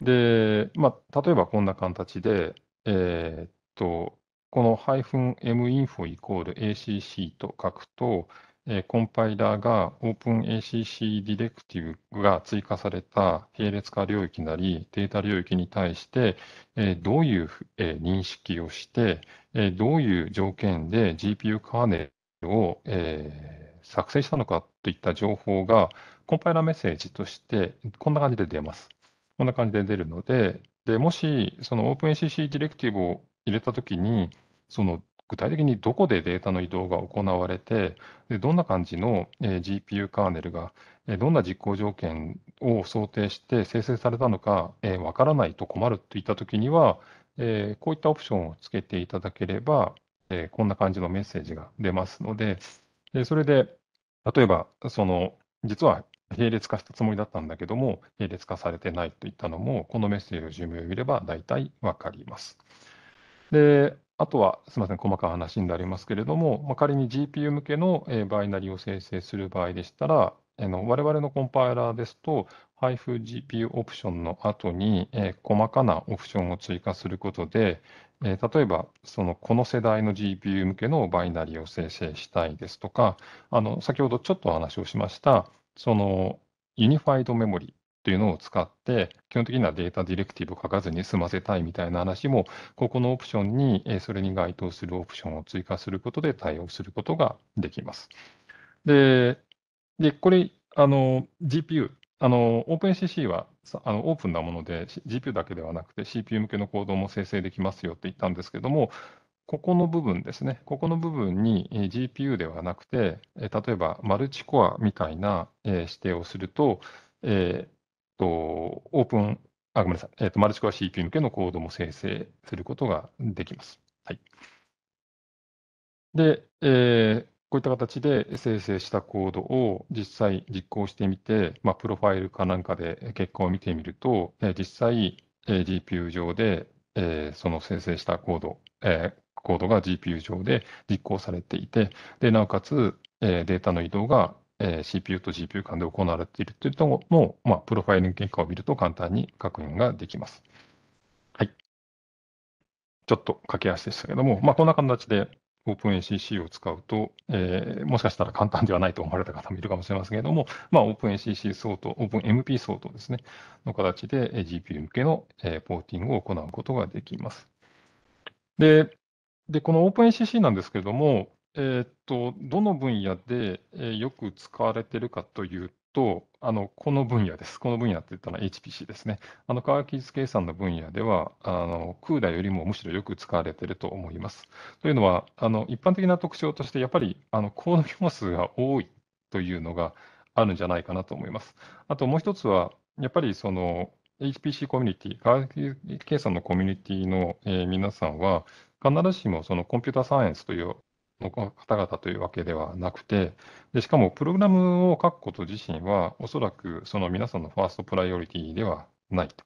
で、まあ、例えばこんな形で、えー、っと、この -minfo イコール acc と書くと、えー、コンパイラーが OpenACC ディレクティブが追加された並列化領域なりデータ領域に対して、えー、どういう、えー、認識をして、えー、どういう条件で GPU カーネルを、えー、作成したのかといった情報が、コンパイラメッセージとして、こんな感じで出ます。こんな感じで出るので、でもし、その OpenCC ディレクティブを入れたときに、その具体的にどこでデータの移動が行われて、でどんな感じの、え GPU カーネルが、えどんな実行条件を想定して生成されたのかえー、からないと困るといったときには、えー、こういったオプションをつけていただければ、えー、こんな感じのメッセージが出ますので、でそれで、例えば、その、実は並列化したつもりだったんだけども、並列化されてないといったのも、このメッセージの寿命を見れば大体わかります。で、あとは、すみません、細かい話になりますけれども、まあ、仮に GPU 向けのバイナリーを生成する場合でしたら、あの我々のコンパイラーですと、配布 GPU オプションの後に、えー、細かなオプションを追加することで、えー、例えばそのこの世代の GPU 向けのバイナリーを生成したいですとかあの先ほどちょっとお話をしましたそのユニファイドメモリっていうのを使って基本的にはデータディレクティブを書かずに済ませたいみたいな話もここのオプションに、えー、それに該当するオプションを追加することで対応することができます。で、でこれあの GPU あの、プン e n c c はあのオープンなもので、GPU だけではなくて CPU 向けのコードも生成できますよって言ったんですけども、ここの部分ですね、ここの部分に GPU ではなくて、例えばマルチコアみたいな指定をすると、えっ、と、オープン、あ、ごめんなさい、えっ、と、マルチコア CPU 向けのコードも生成することができます。はい。で、えー、こういった形で生成したコードを実際実行してみて、まあ、プロファイルかなんかで結果を見てみると、え実際、え GPU 上で、えその生成したコード、えコードが GPU 上で実行されていて、でなおかつ、えデータの移動が、え CPU と GPU 間で行われているというのも、まあ、プロファイリング結果を見ると簡単に確認ができます。はい。ちょっと駆け足でしたけども、まあ、こんな形でオープン a c c を使うと、えー、もしかしたら簡単ではないと思われた方もいるかもしれませんけれども、まあ、OpenACC 相当、オープン m p 相当ですね、の形で GPU 向けの、えー、ポーティングを行うことができます。で、でこのオープン a c c なんですけれども、えー、っとどの分野で、えよく使われているかというと、あのこの分野です。この分野って言ったのは HPC ですね。あの科学技術計算の分野では、あのクーダよりもむしろよく使われていると思います。というのは、あの一般的な特徴として、やっぱりあのコード標数が多いというのがあるんじゃないかなと思います。あともう一つは、やっぱりその HPC コミュニティ、科学技術計算のコミュニティの、え皆さんは、必ずしもそのコンピューターサイエンスというの方々というわけではなくて、でしかもプログラムを書くこと自身は、おそらくその皆さんのファーストプライオリティではないと。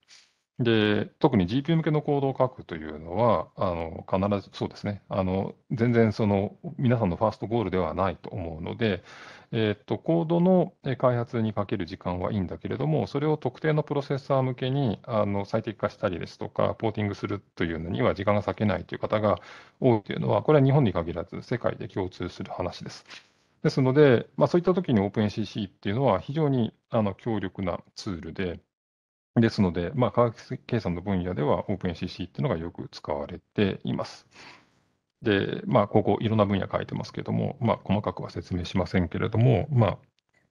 で、特に GPU 向けのコードを書くというのは、あの必ずそうですね、あの全然その皆さんのファーストゴールではないと思うので、えー、っとコードの開発にかける時間はいいんだけれども、それを特定のプロセッサー向けにあの最適化したりですとか、ポーティングするというのには時間が割けないという方が多いというのは、これは日本に限らず世界で共通する話です。ですので、まあ、そういった時に OpenCC っていうのは非常にあの強力なツールで、ですので、まあ、科学計算の分野では OpenCC っていうのがよく使われています。で、まあ、ここいろんな分野書いてますけれども、まあ、細かくは説明しませんけれども、ま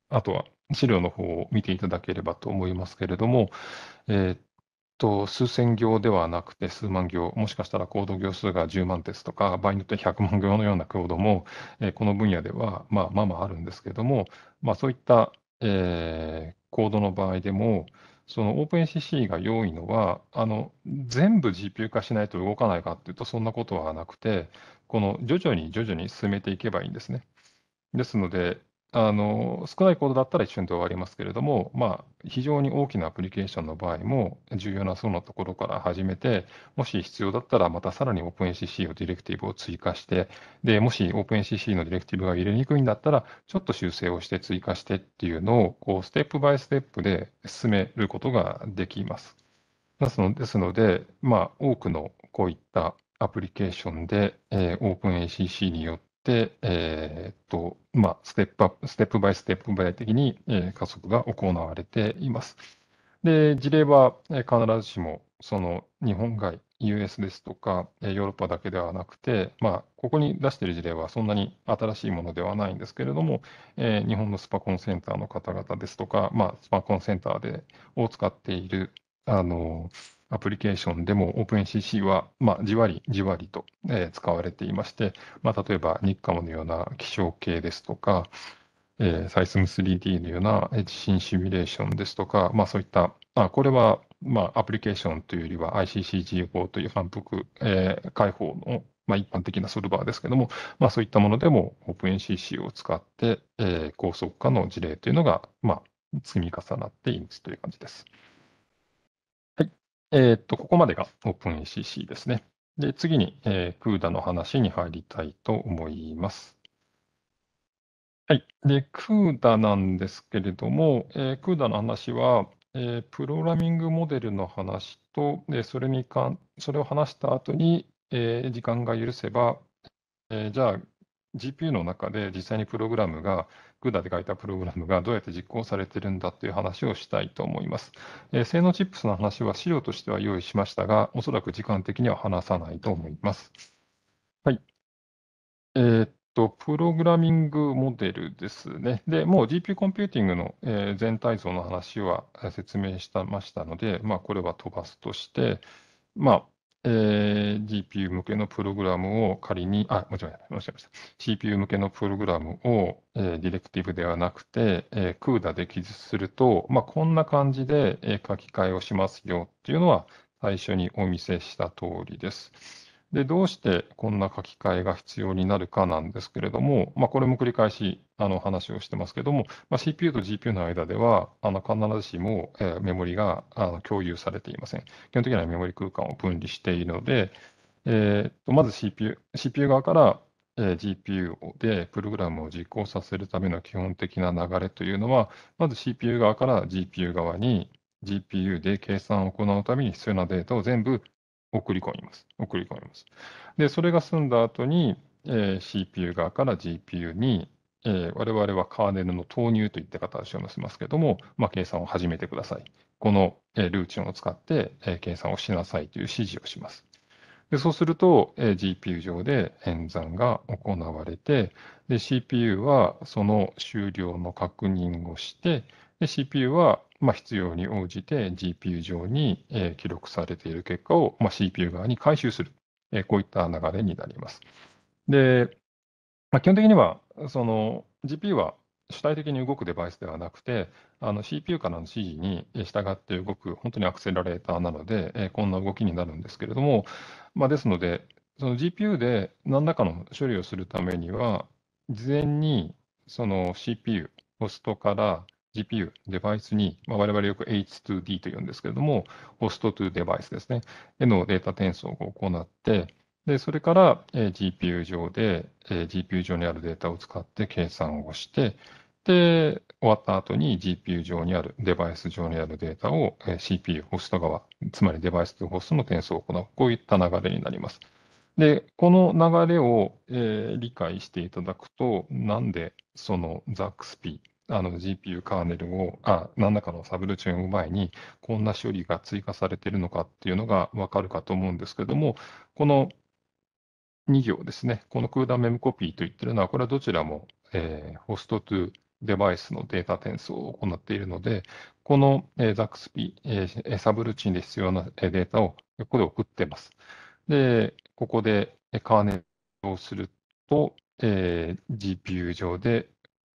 あ、あとは資料の方を見ていただければと思いますけれども、えー、っと、数千行ではなくて数万行、もしかしたらコード行数が10万ですとか、場合によって100万行のようなコードも、この分野では、まあ、まあまああるんですけれども、まあ、そういった、えー、コードの場合でも、そのオープン c c が良いのはあの全部 GPU 化しないと動かないかっていうとそんなことはなくてこの徐々に徐々に進めていけばいいんですね。ですのであの少ないコードだったら一瞬で終わりますけれども、まあ、非常に大きなアプリケーションの場合も、重要なそうなところから始めて、もし必要だったら、またさらに OpenCC をディレクティブを追加して、でもし OpenCC のディレクティブが入れにくいんだったら、ちょっと修正をして追加してっていうのをこう、ステップバイステップで進めることができます。ですので、まあ、多くのこういったアプリケーションで、えー、OpenACC によっで、えーとまあ、ステップアップ、ステップバイステップバイ的に、加速が行われています。で、事例は、必ずしもその日本外、US ですとか、ヨーロッパだけではなくて、まあ、ここに出している事例はそんなに新しいものではないんですけれども、えー、日本のスパコンセンターの方々ですとか、まあ、スパコンセンターでを使っている、あのーアプリケーションでも OpenCC は、まあ、じわりじわりと、えー、使われていまして、まあ、例えば日カモのような気象系ですとか、えー、サイスム 3D のような地震シミュレーションですとか、まあ、そういった、あこれは、まあ、アプリケーションというよりは i c c g 4という反復、えー、開放の、まあ、一般的なソルバーですけども、まあ、そういったものでも OpenCC を使って、えー、高速化の事例というのが、まあ、積み重なっていますという感じです。えっと、ここまでが OpenACC ですね。で、次に、えー、CUDA の話に入りたいと思います。はい。で、CUDA なんですけれども、えー、CUDA の話は、えー、プログラミングモデルの話と、でそれに関、それを話した後に、えー、時間が許せば、えー、じゃあ GPU の中で実際にプログラムが GUDA で書いたプログラムがどうやって実行されてるんだという話をしたいと思います。えー、性能チップスの話は資料としては用意しましたが、おそらく時間的には話さないと思います。はい。えー、っと、プログラミングモデルですね。で、もう GPU コンピューティングの、えー、全体像の話は説明したましたので、まあ、これは飛ばすとして、まあ、えー、GPU 向けのプログラムを仮に、あ、間違えました。CPU 向けのプログラムを、えー、ディレクティブではなくて、えー、CUDA で記述すると、まあ、こんな感じで、えー、書き換えをしますよっていうのは、最初にお見せした通りです。で、どうしてこんな書き換えが必要になるかなんですけれども、まあ、これも繰り返しあの話をしてますけれども、まあ、CPU と GPU の間では、あの必ずしも、えー、メモリがあの共有されていません。基本的にはメモリ空間を分離しているので、えーと、とまず CPU, CPU 側から、えー、GPU でプログラムを実行させるための基本的な流れというのは、まず CPU 側から GPU 側に GPU で計算を行うために必要なデータを全部送り込みます。送り込みます。で、それが済んだ後に、えー、CPU 側から GPU に、えー、我々はカーネルの投入といった形を載せますけども、まあ、計算を始めてください。この、えー、ルーチンを使って、えー、計算をしなさいという指示をします。でそうすると、えー、GPU 上で演算が行われてで、CPU はその終了の確認をして、で CPU はまあ、必要に応じて GPU 上に、え記録されている結果を、ま CPU 側に回収する、えこういった流れになります。で、まあ、基本的にはその GPU は主体的に動くデバイスではなくて、CPU からの指示に従って動く、本当にアクセラレーターなので、えこんな動きになるんですけれども、まあ、ですので、その GPU で何らかの処理をするためには、事前にその CPU、ホストから GPU、デバイスに、まあ、我々よく H2D というんですけれども、ホストトゥデバイスですね、へのデータ転送を行って、でそれから、GPU 上で、GPU 上にあるデータを使って計算をして、で、終わった後に GPU 上にある、デバイス上にあるデータを、CPU、ホスト側、つまりデバイスとホストの転送を行う、こういった流れになります。で、この流れを、え理解していただくと、なんでそのザックスピー、あの GPU カーネルを、あ、何らかのサブルチューンを前に、こんな処理が追加されているのかっていうのがわかるかと思うんですけども、この2行ですね、この空段メムコピーといってるのは、これはどちらも、えー、ホストトゥデバイスのデータ転送を行っているので、この、えザックスピ、えー、サブルチンで必要な、えデータをここで送っています。で、ここで、えカーネルをすると、えー、GPU 上で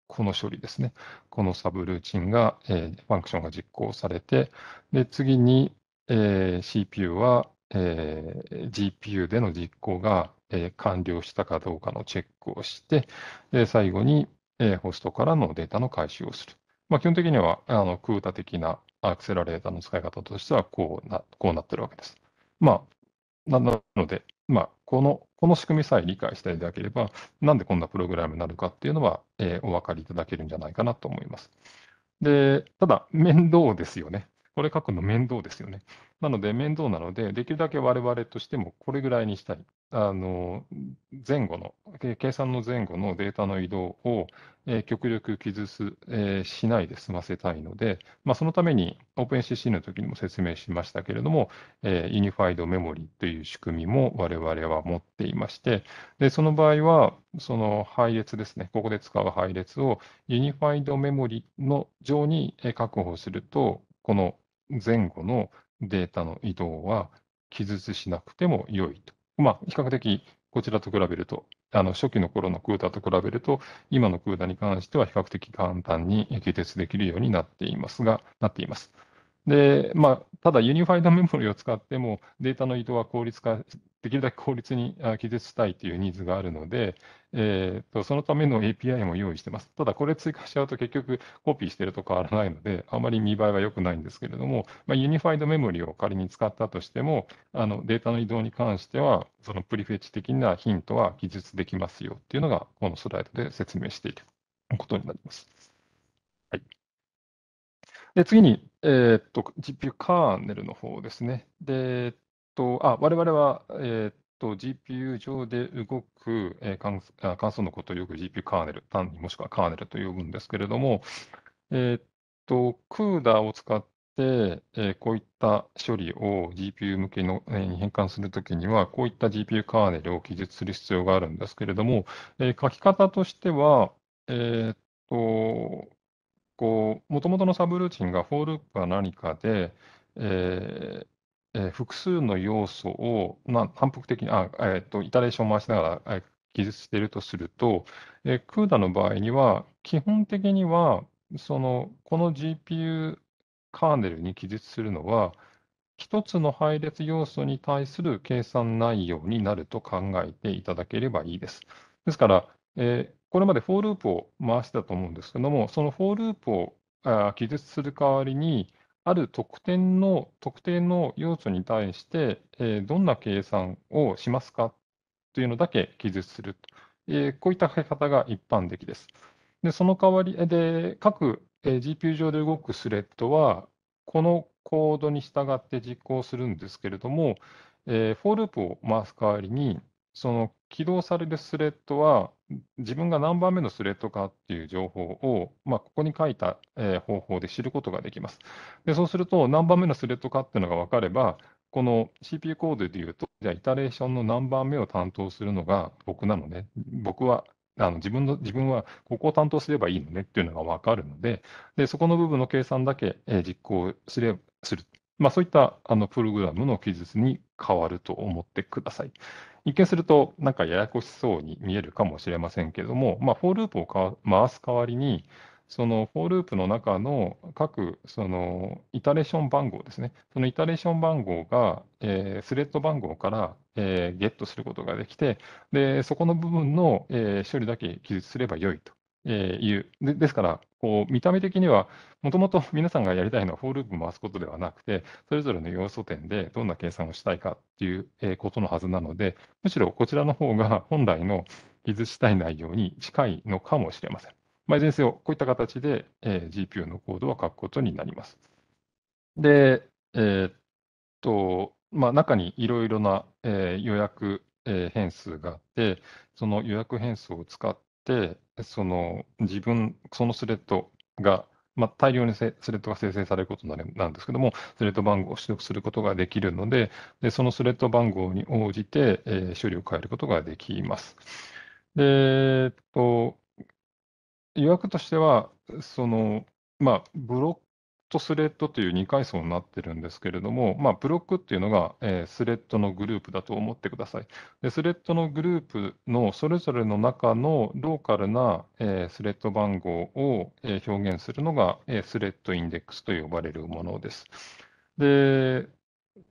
この処理ですね。このサブルーチンが、えー、ファンクションが実行されて、で次に、えー、CPU は、えー、GPU での実行が、えー、完了したかどうかのチェックをして、で最後に、えー、ホストからのデータの回収をする。まあ、基本的にはあのクータ的なアクセラレーターの使い方としてはこうなこうなってるわけです。まあ、なので、まあ、このこの仕組みさえ理解していただければ、なんでこんなプログラムになるかっていうのは、えー、お分かりいただけるんじゃないかなと思います。で、ただ、面倒ですよね。これ書くの面倒ですよね。なので、面倒なので、できるだけ我々としてもこれぐらいにしたい。あの前後の、計算の前後のデータの移動を、えー、極力記述、えー、しないで済ませたいので、まあ、そのために OpenCC の時にも説明しましたけれども、えー、ユニファイドメモリという仕組みも我々は持っていまして、でその場合は、その配列ですね、ここで使う配列をユニファイドメモリの上に確保すると、この前後のデータの移動は記述しなくても良いと。まあ、比較的こちらと比べると、あの初期の頃のクーダと比べると、今のクーダに関しては比較的簡単に議決できるようになっていますが、なっています。でまあ、ただ、ユニファイドメモリを使ってもデータの移動は効率化できるだけ効率に記述したいというニーズがあるので、えーと、そのための API も用意してます。ただ、これ追加しちゃうと結局コピーしてると変わらないので、あまり見栄えは良くないんですけれども、まあ、ユニファイドメモリを仮に使ったとしても、あのデータの移動に関しては、そのプリフェッチ的なヒントは記述できますよっていうのが、このスライドで説明していることになります。はい、で次に、えー、っと GPU カーネルの方ですね。でと、あ、我々は、えー、っと、GPU 上で動く、えー、関関数のことをよく GPU カーネル、単にもしくはカーネルと呼ぶんですけれども、えー、っと、クーダーを使って、えこういった処理を GPU 向けの、えに変換するときには、こういった GPU カーネルを記述する必要があるんですけれども、え書き方としては、えっと、こう、もともとのサブルーチンがフォーループは何かで、えー、え複数の要素を、まあ、反復的にあ、えーと、イタレーションを回しながら、え記述しているとすると、えクーダの場合には、基本的にはそのこの GPU カーネルに記述するのは、1つの配列要素に対する計算内容になると考えていただければいいです。ですから、えー、これまでフォーループを回してたと思うんですけども、そのフォーループをあ記述する代わりに、ある特典の特定の要素に対して、えーどんな計算をしますかというのだけ記述すると、えーこういった書き方が一般的です。で、その代わり、で各、え GPU 上で動くスレッドは、このコードに従って実行するんですけれども、えー、フォーループを回す代わりに、その起動されるスレッドは、自分が何番目のスレッドかっていう情報を、まあ、ここに書いた、え方法で知ることができます。でそうすると、何番目のスレッドかっていうのが分かれば、この CPU コードでいうと、じゃあ、イタレーションの何番目を担当するのが僕なのね、僕はあの自分の自分はここを担当すればいいのねっていうのが分かるので、でそこの部分の計算だけ、え実行すれする、まあ、そういったあのプログラムの記述に変わると思ってください。一見すると、なんかややこしそうに見えるかもしれませんけれども、まあ、フォーループをか回す代わりに、そのフォーループの中の各そのイタレーション番号ですね、そのイタレーション番号が、えー、スレッド番号から、えー、ゲットすることができて、でそこの部分の、えー、処理だけ記述すれば良いとえー、いうでですからこう見た目的にはもともと 皆さんがやりたいのはフォーループ回すことではなくてそれぞれの要素点でどんな計算をしたいかっていうことのはずなのでむしろこちらの方が本来の技術したい内容に近いのかもしれません。まあ、いずれにせよこういった形で、えー、GPU のコードは書くことになります。で、えー、っとまあ、中にいろいろな、えー、予約、えー、変数があってその予約変数を使って、その自分、そのスレッドが、まあ、大量にスレッドが生成されることなんですけども、スレッド番号を取得することができるので、でそのスレッド番号に応じて、えー、処理を変えることができます。で、えっと、予約としては、その、まあ、ブロッとスレッドという2階層になってるんですけれども、まあ、ブロックっていうのが、えー、スレッドのグループだと思ってください。でスレッドのグループのそれぞれの中のローカルな、えー、スレッド番号を、えー、表現するのが、えスレッドインデックスと呼ばれるものです。で、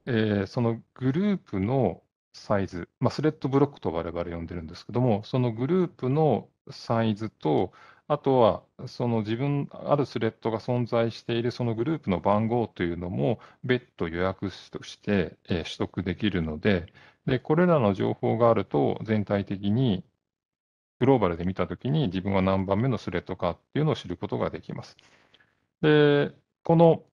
えそのグループのサイズ、まあ、スレッドブロックと我々呼んでるんですけども、そのグループのサイズと、あとは、その自分、あるスレッドが存在しているそのグループの番号というのも別途予約として、え取得できるのでで、これらの情報があると全体的にグローバルで見たときに自分は何番目のスレッドかっていうのを知ることができます。で、この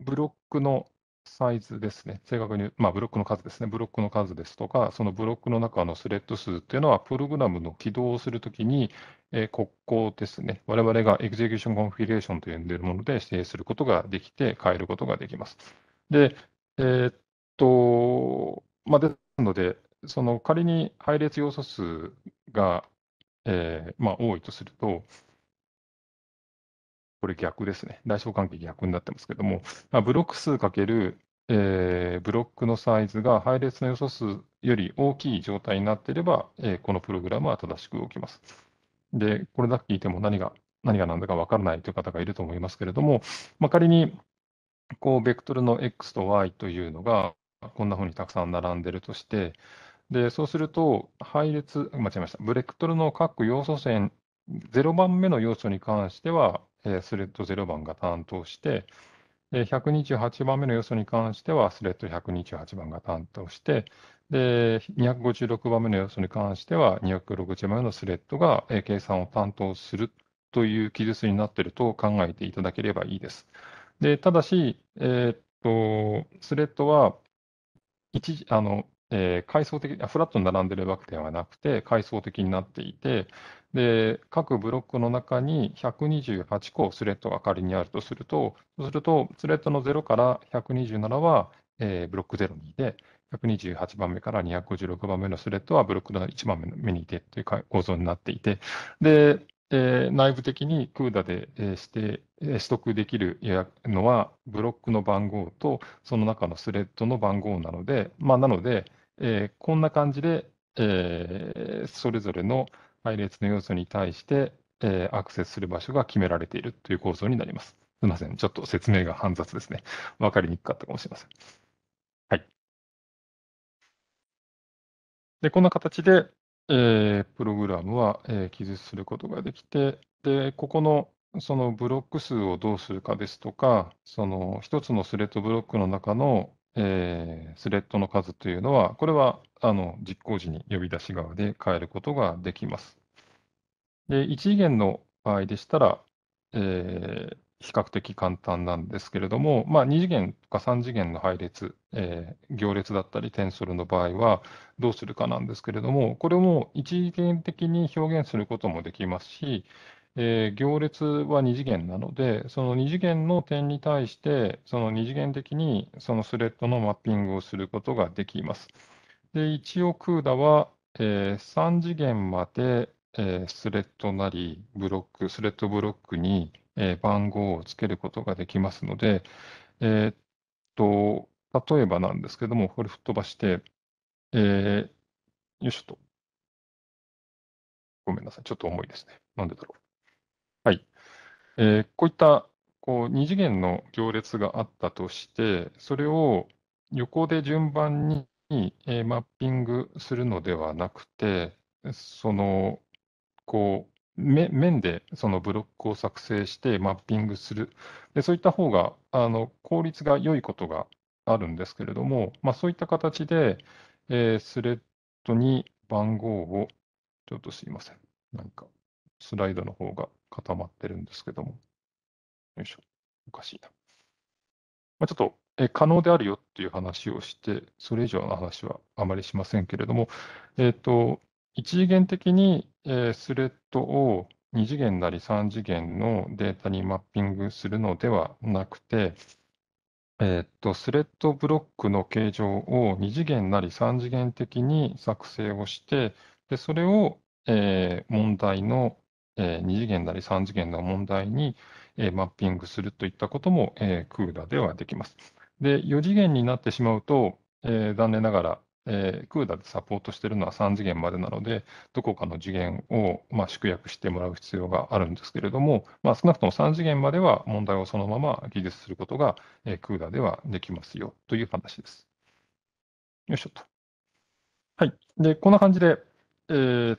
ブロックのサイズですね、正確に、まあ、ブロックの数ですね、ブロックの数ですとか、そのブロックの中のスレッド数っていうのは、プログラムの起動をするときに、えー、国庫ですね、我々がエグゼキューションコンフィギュレーションと呼んでいるもので指定することができて、変えることができます。で、えー、っと、まあ、ですので、その仮に配列要素数が、えーまあ、多いとすると、これ逆ですね。大小関係逆になってますけども、まあ、ブロック数かける、えー、ブロックのサイズが配列の予想数より大きい状態になっていれば、えー、このプログラムは正しく動きます。で、これだけ聞いても何が何が何だか分からないという方がいると思いますけれども、まあ、仮にこうベクトルの x と y というのがこんなふうにたくさん並んでるとして、でそうすると、配列、間違えました、ベクトルの各要素線、0番目の要素に関しては、スレッド0番が担当して、128番目の要素に関してはスレッド128番が担当して、で256番目の要素に関しては260番目のスレッドが計算を担当するという記述になっていると考えていただければいいです。でただし、えっ、とスレッドは一あの、えー、階層的フラットに並んでいるわけではなくて階層的になっていて、で、各ブロックの中に128個スレッドが仮にあるとすると、そうすると、スレッドの0から127は、えー、ブロック0にいて、128番目から256番目のスレッドはブロックの1番目にいてという構造になっていて、で、えー、内部的に CUDA で、えー、して取得できるのは、ブロックの番号と、その中のスレッドの番号なので、まあ、なので、えー、こんな感じで、えー、それぞれの、配列の要素に対して、えー、アクセスする場所が決められているという構造になります。すみません。ちょっと説明が煩雑ですね。分かりにくかったかもしれません。はい。で、こんな形で、えー、プログラムは、えー、記述することができて、で、ここのそのブロック数をどうするかですとか、その1つのスレッドブロックの中のえー、スレッドの数というのは、これはあの実行時に呼び出し側で変えることができます。で1次元の場合でしたら、えー、比較的簡単なんですけれども、まあ、2次元とか3次元の配列、えー、行列だったり、テンソルの場合はどうするかなんですけれども、これも1次元的に表現することもできますし、えー、行列は2次元なので、その2次元の点に対して、その2次元的にそのスレッドのマッピングをすることができます。で、一応 CUDA は、えー、3次元まで、えー、スレッドなりブロック、スレッドブロックに、えー、番号をつけることができますので、えっと、例えばなんですけども、これ吹っ飛ばして、えよいしょと。ごめんなさい。ちょっと重いですね。なんでだろう。えー、こういったこう2次元の行列があったとして、それを横で順番に、えー、マッピングするのではなくて、そのこう面でそのブロックを作成してマッピングする、でそういった方があ効率が良いことがあるんですけれども、まあ、そういった形で、えー、スレッドに番号を、ちょっとすいません、なんかスライドの方が固まってるんですけども。よいしょ。おかしいな。まあ、ちょっとえ可能であるよっていう話をして、それ以上の話はあまりしませんけれども、えーと、一次元的に、えー、スレッドを2次元なり3次元のデータにマッピングするのではなくて、えーと、とスレッドブロックの形状を2次元なり3次元的に作成をして、でそれを、えー、問題のえー、2次元なり3次元の問題に、えー、マッピングするといったことも、えー、クーダではできます。で、4次元になってしまうと、えー、残念ながら、えー、クーダでサポートしているのは3次元までなので、どこかの次元を、まあ、縮約してもらう必要があるんですけれども、まあ、少なくとも3次元までは問題をそのまま技術することが、えー、クーダではできますよという話です。よいしょと。はい。で、こんな感じで、えー、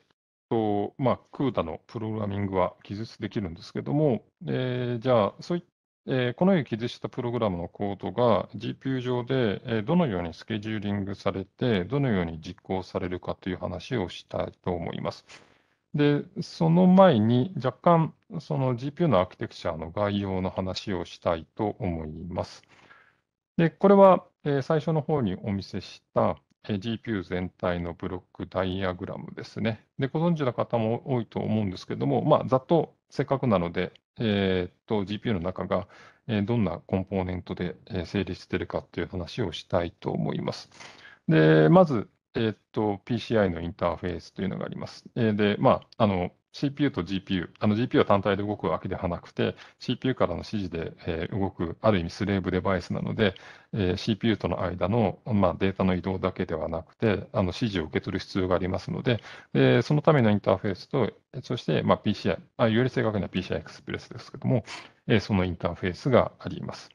と、まあ、クーダのプログラミングは記述できるんですけども、えー、じゃあ、そういえー、このように記述したプログラムのコードが GPU 上で、えー、どのようにスケジューリングされて、どのように実行されるかという話をしたいと思います。で、その前に若干、その GPU のアーキテクチャの概要の話をしたいと思います。で、これは、えー、最初の方にお見せした、GPU 全体のブロックダイアグラムですね。で、ご存知の方も多いと思うんですけども、まあ、ざっとせっかくなので、えー、っと、GPU の中がどんなコンポーネントで成立しているかっていう話をしたいと思います。で、まず、えー、っと、PCI のインターフェースというのがあります。で、まあ、あの、CPU と GPU、あの GPU は単体で動くわけではなくて、CPU からの指示で、え動く、ある意味スレーブデバイスなので、え CPU との間の、まあ、データの移動だけではなくて、あの指示を受け取る必要がありますので、でそのためのインターフェースと、そして、ま PCI、あより正確には PCI Express ですけども、えそのインターフェースがあります。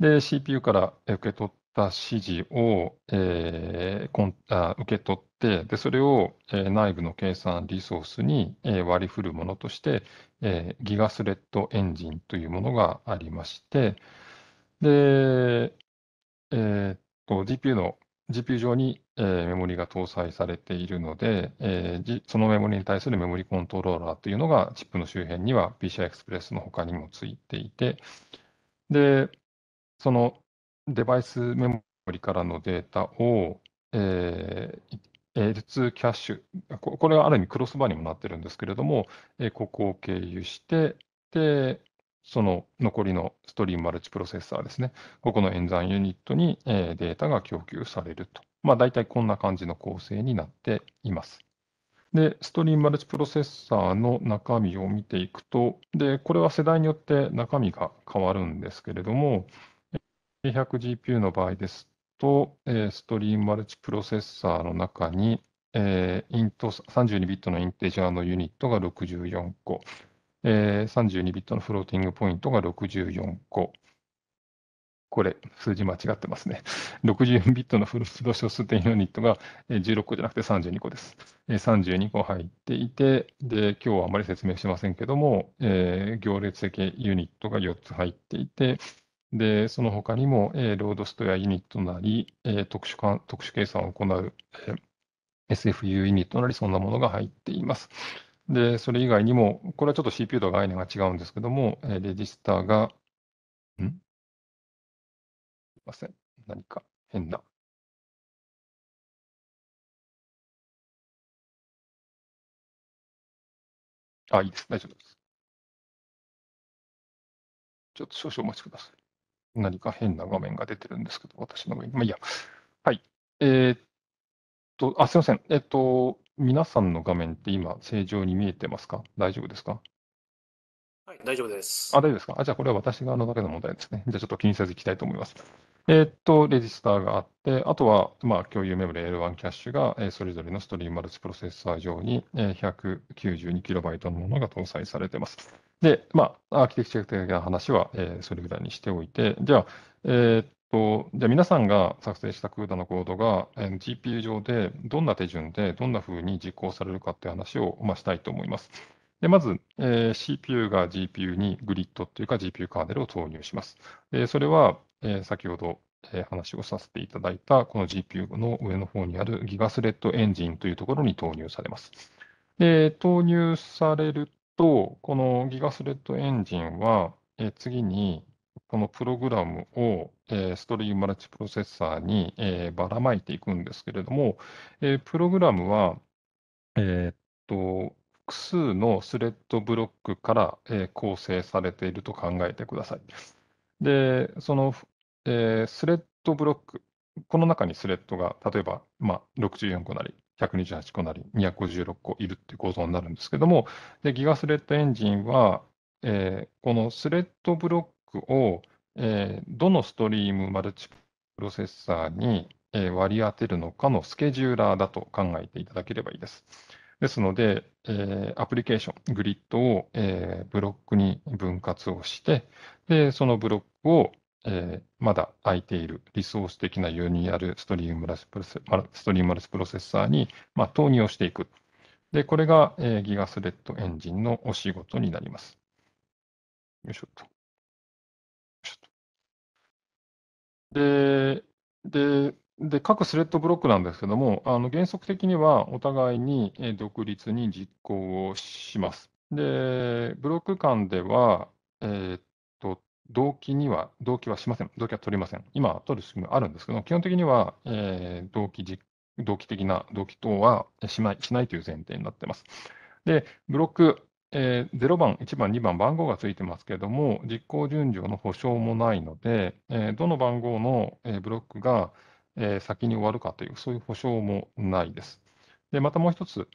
で、CPU から受け取っった指示を、えー、受け取ってで、それを、え内部の計算リソースに、え割り振るものとして、えギガスレッドエンジンというものがありまして、で、えっと GPU の GPU 上に、えメモリが搭載されているので、えそのメモリに対するメモリコントローラーというのがチップの周辺には PCI Express の他にもついていて、で、そのデバイスメモリからのデータを、えー、L2 キャッシュ、これはある意味クロスバーにもなってるんですけれども、えここを経由して、で、その残りのストリームマルチプロセッサーですね、ここの演算ユニットに、えデータが供給されると。まあ、大体こんな感じの構成になっています。で、ストリームマルチプロセッサーの中身を見ていくと、で、これは世代によって中身が変わるんですけれども、100GPU の場合ですと、ストリームマルチプロセッサーの中に、えー、イント32ビットのインテジャーのユニットが64個、えー、32ビットのフローティングポイントが64個。これ、数字間違ってますね。64 ビットのフロスド小数点ユニットが16個じゃなくて32個です。32個入っていて、で、今日はあまり説明しませんけども、えー、行列的ユニットが4つ入っていて、で、その他にも、えー、ロードストやユニットなり、えー、特殊特殊計算を行う、えー、SFU ユニットなり、そんなものが入っています。で、それ以外にも、これはちょっと CPU と概念が違うんですけども、えー、レジスターが、んすいません。何か変な。あ、いいです。大丈夫です。ちょっと少々お待ちください。何か変な画面が出てるんですけど、私の画面、まあいいや。はい。えー、っと、あ、すみません。えっと、皆さんの画面って今、正常に見えてますか大丈夫ですかはい、大丈夫です。あ、大丈夫ですかあ、じゃあこれは私側のだけの問題ですね。じゃあちょっと気にせずいきたいと思います。えー、っと、レジスターがあって、あとは、まあ、共有メモリー L1 キャッシュが、えー、それぞれのストリームマルチプロセッサー上に、えー、1 9 2イトのものが搭載されてます。で、まあ、アーキテクチャ的な話は、えー、それぐらいにしておいて、じゃあ、えー、っと、じゃあ皆さんが作成した CUDA のコードが、えー、GPU 上でどんな手順でどんな風に実行されるかって話を、まあ、したいと思います。でまず、えー、CPU が GPU にグリッドというか GPU カーネルを投入します。でそれは、えー、先ほど、えー、話をさせていただいた、この GPU の上の方にあるギガスレッドエンジンというところに投入されます。で投入されると、このギガスレッドエンジンは、え次に、このプログラムを、えストリームマルチプロセッサーに、えばらまいていくんですけれども、えプログラムは、えっと、複数のスレッドブロックから、え構成されていると考えてください。で、その、えスレッドブロック、この中にスレッドが例えば、まあ、64個なり128個なり256個いるっていう構造になるんですけども、でギガスレッドエンジンは、えー、このスレッドブロックを、えー、どのストリームマルチプロセッサーに、えー、割り当てるのかのスケジューラーだと考えていただければいいです。ですので、えー、アプリケーション、グリッドを、えー、ブロックに分割をして、でそのブロックを、えー、まだ空いているリソース的なユニアルストリームラスプロセストリームラスプロセッサーに、まあ、投入をしていく。で、これが、えー、ギガスレッドエンジンのお仕事になります。よいしょっと。よいしょで、で、で各スレッドブロックなんですけども、あの原則的にはお互いに独立に実行をします。で、ブロック間では、えっ、ー、動機には、はしません。同期は取りません。今、取る仕組みあるんですけど、基本的には、えー、動機的な動機等はしないしないという前提になっています。で、ブロック、えー、0番、1番、2番、番号がついてますけれども、実行順序の保証もないので、えー、どの番号の、えー、ブロックが、えー、先に終わるかという、そういう保証もないです。で、またもう一つ、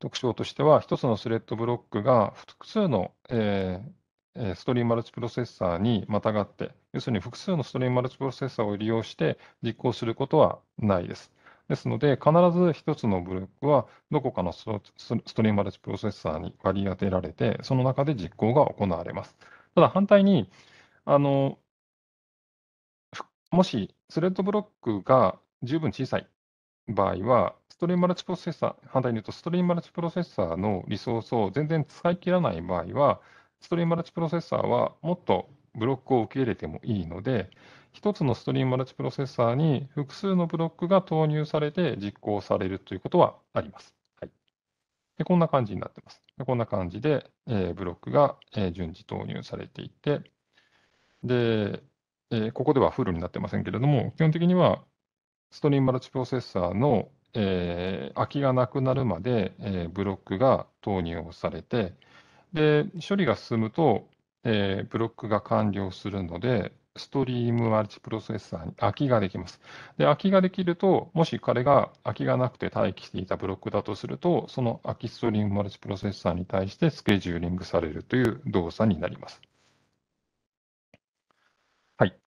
特徴としては、一つのスレッドブロックが複数の、えー、ストリームマルチプロセッサーにまたがって、要するに複数のストリームマルチプロセッサーを利用して実行することはないです。ですので、必ず1つのブロックはどこかのストリームマルチプロセッサーに割り当てられて、その中で実行が行われます。ただ反対に、あのもしスレッドブロックが十分小さい場合は、ストリームマルチプロセッサー、反対に言うと、ストリームマルチプロセッサーのリソースを全然使い切らない場合は、ストリームマルチプロセッサーはもっとブロックを受け入れてもいいので、1つのストリームマルチプロセッサーに複数のブロックが投入されて実行されるということはあります。はい、でこんな感じになってます。でこんな感じで、えー、ブロックが、えー、順次投入されていて、で、えー、ここではフルになってませんけれども、基本的にはストリームマルチプロセッサーの、えー、空きがなくなるまで、えー、ブロックが投入をされて、で、処理が進むと、えー、ブロックが完了するので、ストリームマルチプロセッサーに空きができます。で、空きができると、もし彼が空きがなくて待機していたブロックだとすると、その空きストリームマルチプロセッサーに対してスケジューリングされるという動作になります。はい。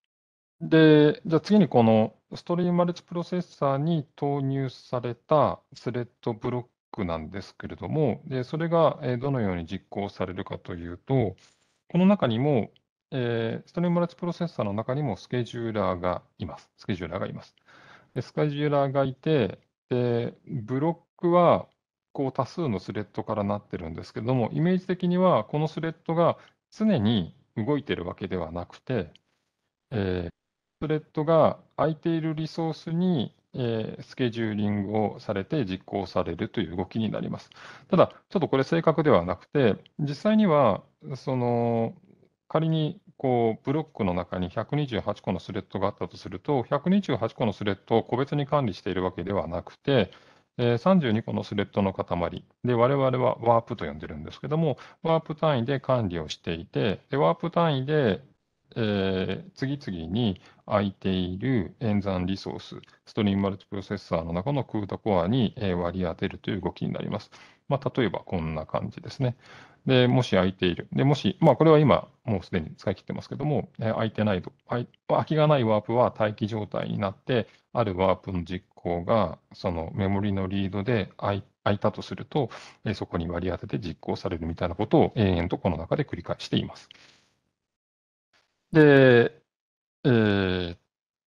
で、じゃあ次にこのストリームマルチプロセッサーに投入されたスレッドブロッククなんですけれども、でそれがどのように実行されるかというと、この中にも、えー、ストリームラチプロセッサーの中にもスケジューラーがいます。スケジューラーがいます。でスケジューラーがいて、でブロックはこう多数のスレッドからなってるんですけども、イメージ的にはこのスレッドが常に動いてるわけではなくて、えー、スレッドが空いているリソースにえスケジューリングをされて実行されるという動きになります。ただ、ちょっとこれ正確ではなくて、実際には、その、仮にこうブロックの中に128個のスレッドがあったとすると、128個のスレッドを個別に管理しているわけではなくて、え32個のスレッドの塊で、我々はワープと呼んでるんですけども、ワープ単位で管理をしていて、でワープ単位でえー、次々に空いている演算リソース、ストリームマルチプロセッサーの中のクータコアに、え割り当てるという動きになります。まあ、例えばこんな感じですね。で、もし空いている。で、もし、まあ、これは今、もうすでに使い切ってますけども、えー、空いてないと、空きがないワープは待機状態になって、あるワープの実行が、そのメモリのリードで空い空いたとすると、えー、そこに割り当てて実行されるみたいなことを延々とこの中で繰り返しています。で、えーっ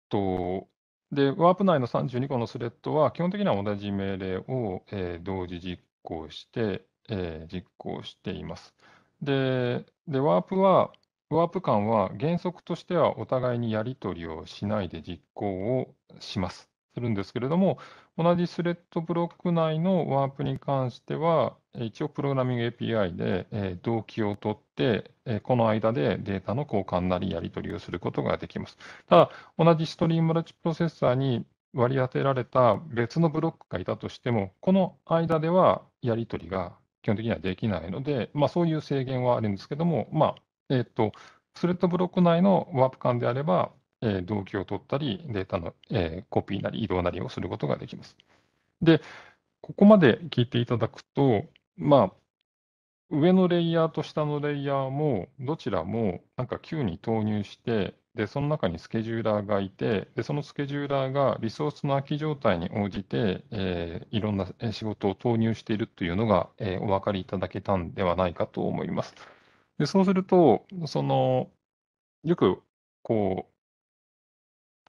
と、で、ワープ内の32個のスレッドは、基本的には同じ命令を、えー同時実行して、えー実行しています。で、で、ワープは、ワープ間は原則としてはお互いにやり取りをしないで実行をします。するんですけれども、同じスレッドブロック内のワープに関しては、一応プログラミング API で、えー、同期を取って、えこの間でデータの交換なりやり取りをすることができます。ただ、同じストリームラチプロセッサーに割り当てられた別のブロックがいたとしても、この間ではやり取りが基本的にはできないので、まあ、そういう制限はあるんですけども、まあえーと、とスレッドブロック内のワープ間であれば、え動機を取ったり、データの、えコピーなり移動なりをすることができます。で、ここまで聞いていただくと、まあ、上のレイヤーと下のレイヤーも、どちらもなんか Q に投入して、で、その中にスケジューラーがいて、で、そのスケジューラーがリソースの空き状態に応じて、えー、いろんな仕事を投入しているというのが、えー、お分かりいただけたんではないかと思います。で、そうすると、その、よく、こう、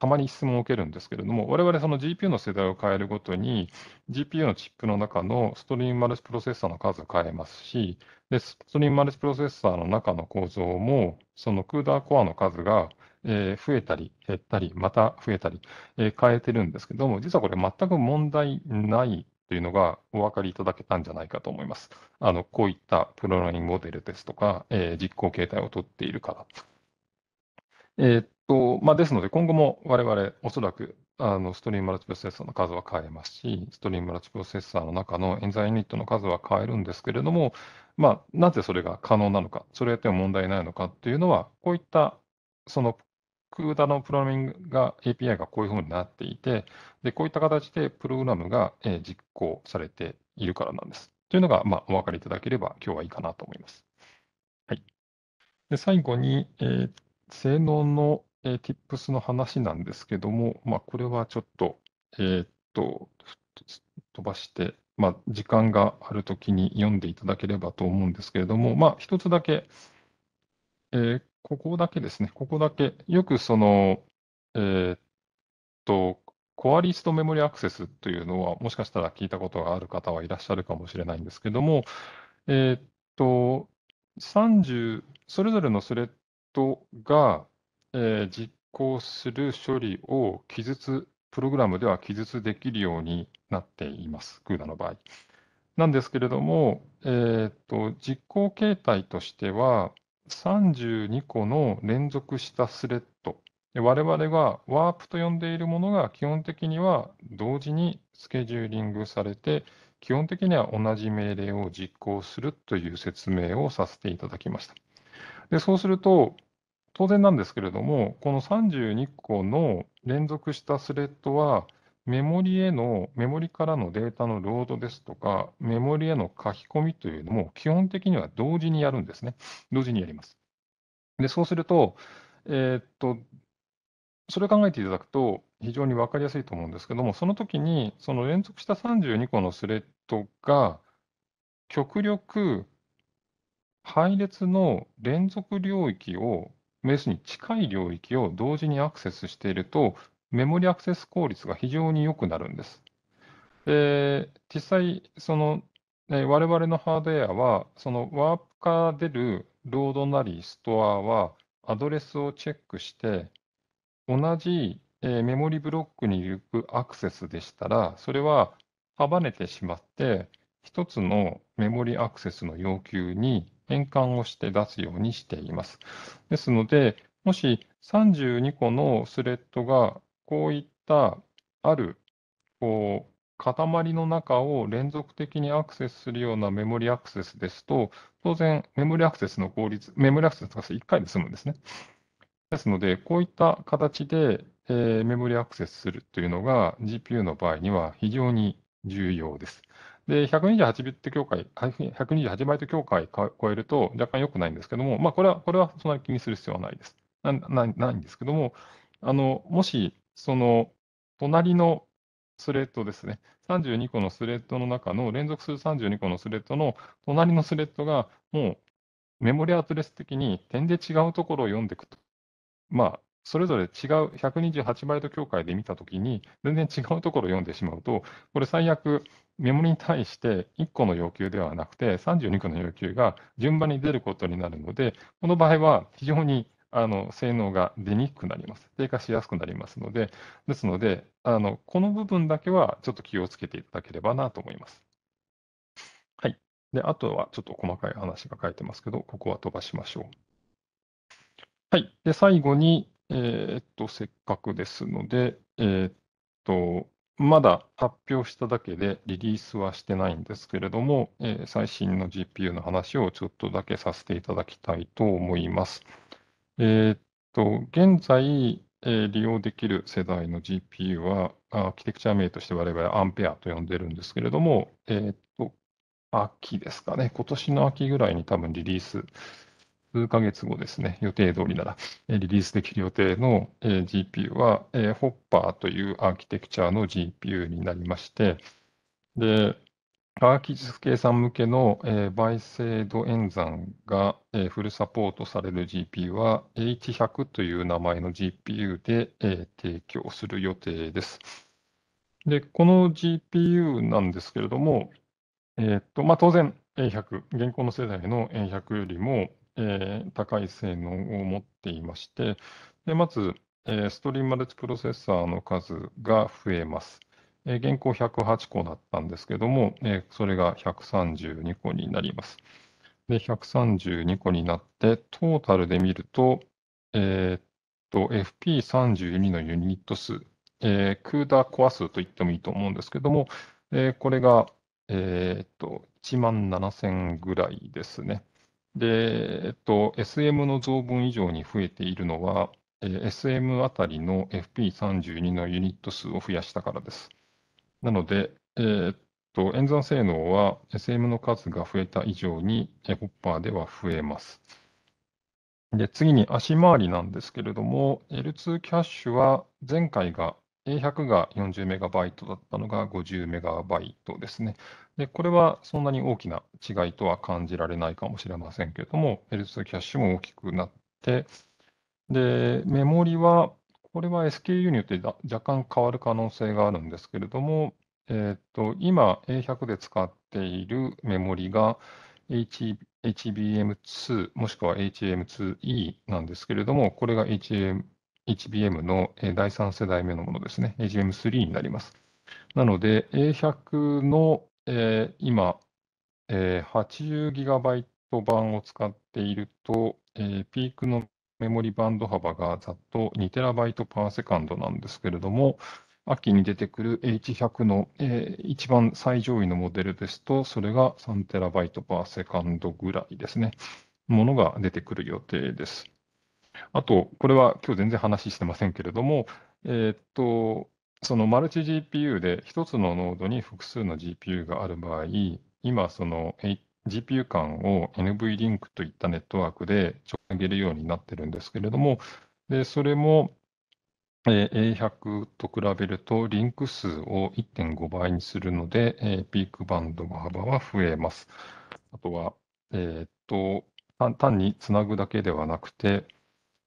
たまに質問を受けるんですけれども、我々その GPU の世代を変えるごとに、GPU のチップの中のストリームマルチプロセッサーの数を変えますし、でストリームマルチプロセッサーの中の構造も、そのクーダーコアの数が、えー、増えたり減ったり、また増えたり、えー、変えてるんですけども、実はこれ全く問題ないというのがお分かりいただけたんじゃないかと思います。あのこういったプロラインモデルですとか、えー、実行形態をとっているから。えー、とまあ、ですので、今後も我々、おそらくあのストリームマルチプロセッサーの数は変えますし、ストリームマルチプロセッサーの中のエンユニットの数は変えるんですけれども、まあ、なぜそれが可能なのか、それやっても問題ないのかっていうのは、こういったそのクーダのプログラミングが API がこういうふうになっていて、でこういった形でプログラムが実行されているからなんです。というのが、まあ、お分かりいただければ今日はいいかなと思います。はい、で最後に、えー性能のえー、Tips の話なんですけども、まあ、これはちょっと、えーっと、飛ばして、まあ、時間があるときに読んでいただければと思うんですけれども、まあ、一つだけ、えー、ここだけですね、ここだけ、よくその、えー、っと、コアリストメモリアクセスというのは、もしかしたら聞いたことがある方はいらっしゃるかもしれないんですけども、えー、っと、30、それぞれのスレッドが、えー、実行する処理を記述、プログラムでは記述できるようになっています、CUDA の場合。なんですけれども、えーと、実行形態としては、32個の連続したスレッド、我々がワープと呼んでいるものが基本的には同時にスケジューリングされて、基本的には同じ命令を実行するという説明をさせていただきました。でそうすると、当然なんですけれども、この32個の連続したスレッドは、メモリへの、メモリからのデータのロードですとか、メモリへの書き込みというのも、基本的には同時にやるんですね。同時にやります。で、そうすると、えー、っと、それを考えていただくと、非常に分かりやすいと思うんですけども、その時に、その連続した32個のスレッドが、極力、配列の連続領域を要するに近い領域を同時にアクセスしていると、メモリアクセス効率が非常に良くなるんです。で実際、その、え我々のハードウェアは、そのワープから出るロードなりストアは、アドレスをチェックして、同じ、えメモリブロックに行くアクセスでしたら、それは束ねてしまって、1つのメモリアクセスの要求に変換をして出すようにしています。ですので、もし32個のスレッドがこういったあるこう塊の中を連続的にアクセスするようなメモリアクセスですと、当然メモリアクセスの効率、メモリアクセスが1回で済むんですね。ですので、こういった形で、えー、メモリアクセスするというのが GPU の場合には非常に重要です。で、128ビット境界、128バイト境界超えると若干良くないんですけども、まあ、これは、これはそんなに気にする必要はないです。ななないんですけども、あの、もし、その、隣のスレッドですね、32個のスレッドの中の、連続する32個のスレッドの隣のスレッドが、もうメモリアドレス的に点で違うところを読んでいくと、まあ、それぞれ違う128バイト境界で見たときに、全然違うところを読んでしまうと、これ最悪、メモリに対して1個の要求ではなくて、32個の要求が順番に出ることになるので、この場合は非常にあの性能が出にくくなります。低下しやすくなりますので、ですので、あのこの部分だけはちょっと気をつけていただければなと思います。はい。で、あとはちょっと細かい話が書いてますけど、ここは飛ばしましょう。はい。で、最後に、えーっと、せっかくですので、えーっと、まだ発表しただけでリリースはしてないんですけれども、えー最新の GPU の話をちょっとだけさせていただきたいと思います。えーっと、現在、えー利用できる世代の GPU は、アーキテクチャ名として我々アンペアと呼んでるんですけれども、えーっと、秋ですかね、今年の秋ぐらいに多分リリース数ヶ月後ですね、予定通りなら、リリースできる予定の GPU は、ホッパーというアーキテクチャの GPU になりまして、で、アー技術計算向けの、え倍精度演算が、えフルサポートされる GPU は H100 という名前の GPU で、え提供する予定です。で、この GPU なんですけれども、えっとまあ、当然 A100、現行の世代の A100 よりも、えー、高い性能を持っていまして、でまず、えー、ストリームマルチプロセッサーの数が増えます。えー、現行108個だったんですけども、えー、それが132個になります。で、132個になって、トータルで見ると、えー、っと、FP32 のユニット数、えー、クーダーコア数と言ってもいいと思うんですけども、えー、これが、えー、っと、1万7000ぐらいですね。で、えっと、SM の増分以上に増えているのは、えー、SM あたりの FP32 のユニット数を増やしたからです。なので、えー、っと、演算性能は SM の数が増えた以上に、えホッパーでは増えます。で、次に足回りなんですけれども、L2 キャッシュは前回が A100 が 40MB だったのが 50MB ですね。で、これはそんなに大きな違いとは感じられないかもしれませんけれども、L2 キャッシュも大きくなって、で、メモリは、これは SKU によって若干変わる可能性があるんですけれども、えー、と今 A100 で使っているメモリが H HBM2 もしくは HM2E なんですけれども、これが HM HBM の第3世代目のものですね、HBM3 になります。なので、A100 のえー今、えー、80GB 版を使っていると、えーピークのメモリバンド幅がざっと 2TB パーセカンドなんですけれども、秋に出てくる H100 の、えー一番最上位のモデルですと、それが 3TB パーセカンドぐらいですね、ものが出てくる予定です。あと、これは今日全然話してませんけれども、えーっと、そのマルチ GPU で1つのノードに複数の GPU がある場合、今その GPU 間を NV リンクといったネットワークで直上げるようになってるんですけれども、でそれも A100 と比べるとリンク数を1.5倍にするので、ピークバンドの幅は増えます。あとは、えっ、と単につなぐだけではなくて、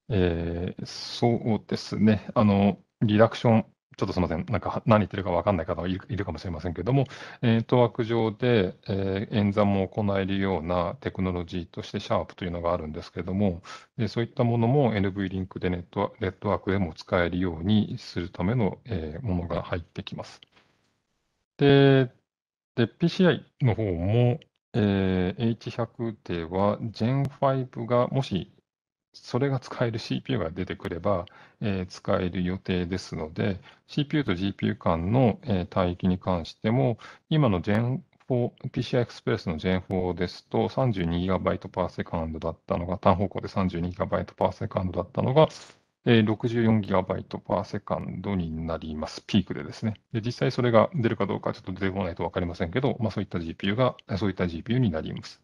えー、そうですね、あのリダクションちょっとすみません、なんか何言ってるか分かんない方がいるかもしれませんけども、えー、トワーク上で、えー、演算も行えるようなテクノロジーとして、シャープというのがあるんですけども、でそういったものも NV リンクでネットネットワークでも使えるようにするための、えー、ものが入ってきます。で、で PCI の方も、えー、H100 では Gen5 がもしそれが使える CPU が出てくれば、えー、使える予定ですので、CPU と GPU 間の、えー、帯域に関しても、今の Gen4、PCI Express の Gen4 ですと 32GB パーセカンドだったのが、単方向で 32GB パーセカンドだったのが、え 64GB パーセカンドになります。ピークでですね。で実際それが出るかどうかちょっと出てこないと分かりませんけど、まあ、そういった GPU が、そういった GPU になります。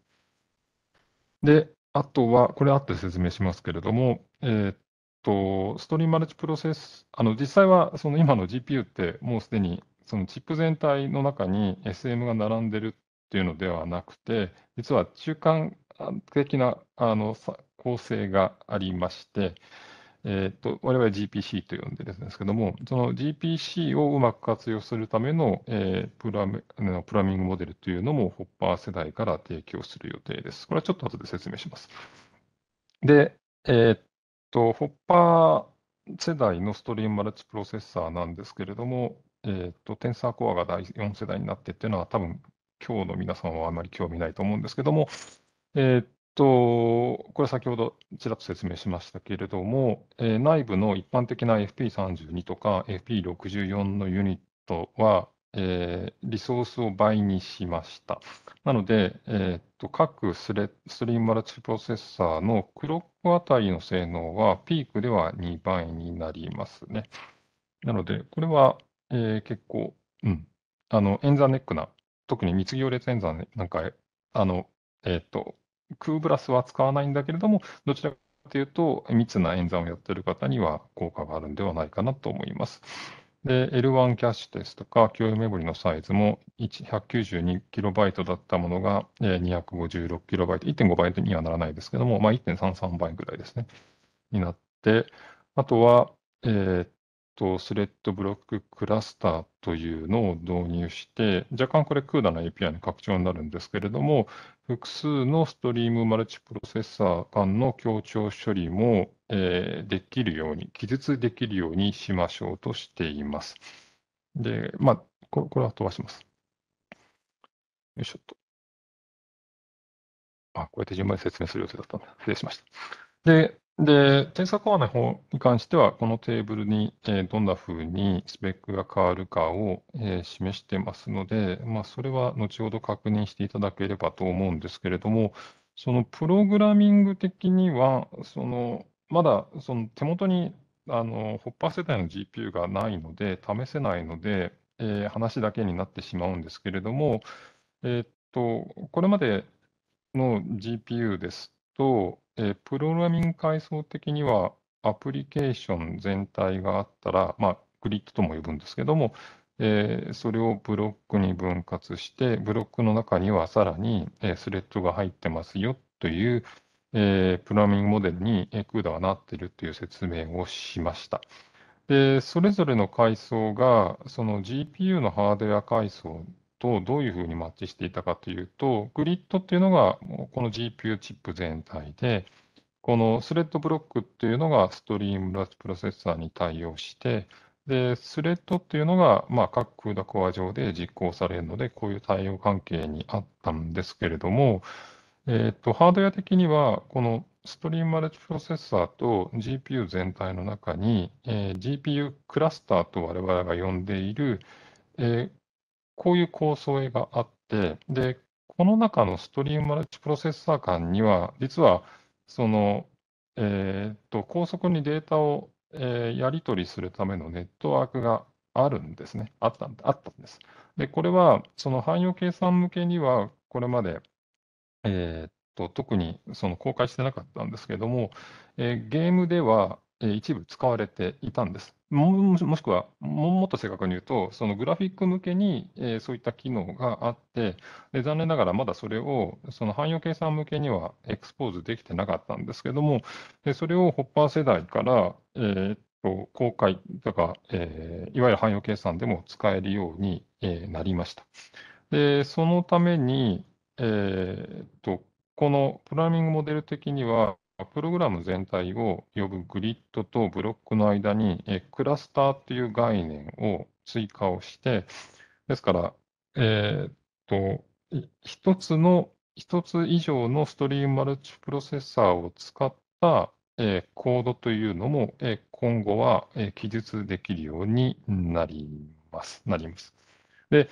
で、あとは、これあって説明しますけれども、えー、っと、ストリームマルチプロセス、あの実際はその今の GPU ってもうすでにそのチップ全体の中に SM が並んでるっていうのではなくて、実は中間的なあの構成がありまして、えーと、我々 GPC と呼んでるんですけども、その GPC をうまく活用するための、えー、プラプラミングモデルというのも、ホッパー世代から提供する予定です。これはちょっと後で説明します。で、えー、っと、ホッパー世代のストリームマルチプロセッサーなんですけれども、えー、っと、テンサーコアが第4世代になってっていうのは、多分今日の皆さんはあまり興味ないと思うんですけども、えー、っと、これ先ほどちらっと説明しましたけれども、えー、内部の一般的な FP32 とか FP64 のユニットは、えー、リソースを倍にしました。なので、えー、と各スレストリームマルチプロセッサーのクロックあたりの性能はピークでは2倍になりますね。なので、これは、えー、結構、うん、あの演算ネックな、特に密行列演算なんか、あのえー、っとクーブラスは使わないんだけれども、どちらかというと、密な演算をやっている方には効果があるんではないかなと思います。で、L1 キャッシュですとか、共有メモリのサイズも 192KB だったものが 256KB、1.5倍にはならないですけども、まあ、1.33倍ぐらいですね、になって、あとは、えー、とスレッドブロッククラスターというのを導入して、若干これ CUDA の API の拡張になるんですけれども、複数のストリームマルチプロセッサー間の協調処理も、えー、できるように、記述できるようにしましょうとしています。で、まあ、これは飛ばします。よいしょっと。あ、こうやって順番に説明する予定だったんで、失礼しました。で、で、検査コアの方に関しては、このテーブルに、えどんなふうにスペックが変わるかを、え示してますので、まあ、それは後ほど確認していただければと思うんですけれども、そのプログラミング的には、そのまだその手元にあのホッパー世代の GPU がないので、試せないので、えー、話だけになってしまうんですけれども、えっとこれまでの GPU ですと、えー、プログラミング階層的には、アプリケーション全体があったら、まあ、グリッドとも呼ぶんですけども、えー、それをブロックに分割して、ブロックの中にはさらに、えー、スレッドが入ってますよという、えー、プログラミングモデルに CUDA はなっているという説明をしました。でそれぞれの階層が、その GPU のハードウェア階層とどういうふうにマッチしていたかというと、グリッドっていうのがこの GPU チップ全体で、このスレッドブロックっていうのがストリームラスプロセッサーに対応して、でスレッドっていうのが、まあ、各空だコア上で実行されるので、こういう対応関係にあったんですけれども、えーと、とハードウェア的には、このストリームマルチプロセッサーと GPU 全体の中に、えー、GPU クラスターと我々が呼んでいる、えー、こういう構想があって、で、この中のストリームマルチプロセッサー間には、実は、その、えー、っと、高速にデータを、えー、やり取りするためのネットワークがあるんですね。あったんあったんです。で、これは、その汎用計算向けには、これまで、えー、っと、特にその公開してなかったんですけども、えー、ゲームでは、え一部使われていたんです。ももしくはも、っと正確に言うと、そのグラフィック向けに、えー、そういった機能があってで、残念ながらまだそれをその汎用計算向けにはエクスポーズできてなかったんですけども、でそれをホッパー世代から、えー、と公開とか、えー、いわゆる汎用計算でも使えるように、えー、なりました。でそのために、えー、とこのプログラミングモデル的には、プログラム全体を呼ぶグリッドとブロックの間に、えクラスターという概念を追加をして、ですから、えっと、一つの、一つ以上のストリームマルチプロセッサーを使った、えコードというのも、え今後は、え記述できるようになります。なります。で、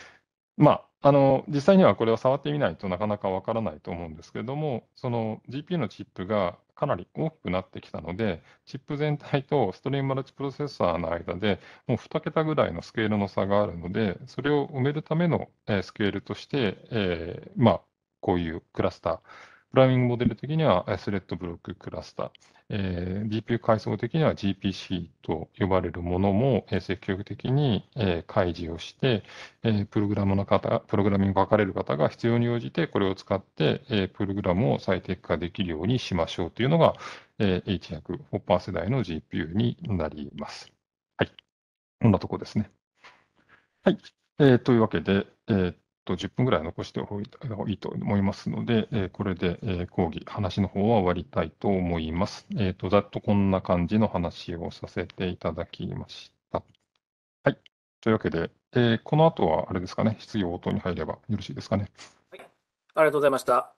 まあ、あの実際にはこれを触ってみないとなかなかわからないと思うんですけれども、その GPU のチップがかなり大きくなってきたので、チップ全体とストリームマルチプロセッサーの間で、もう2桁ぐらいのスケールの差があるので、それを埋めるためのスケールとして、えー、まあ、こういうクラスター、プライミングモデル的にはスレッドブロッククラスター、えー、g p u 階層的には GPC と呼ばれるものも、え積極的に、え開示をして、えプログラムの方、プログラミングを書かれる方が必要に応じてこれを使って、えプログラムを最適化できるようにしましょうというのが、え H100、ホッパー世代の GPU になります。はい。こんなとこですね。はい。えー、というわけで、えー、と10分ぐらい残しておいた方がいいと思いますので、えこれで、え講義、話の方は終わりたいと思います。えっ、ー、と、ざっとこんな感じの話をさせていただきました。はい。というわけで、えー、この後はあれですかね、質疑応答に入ればよろしいですかね。はい。ありがとうございました。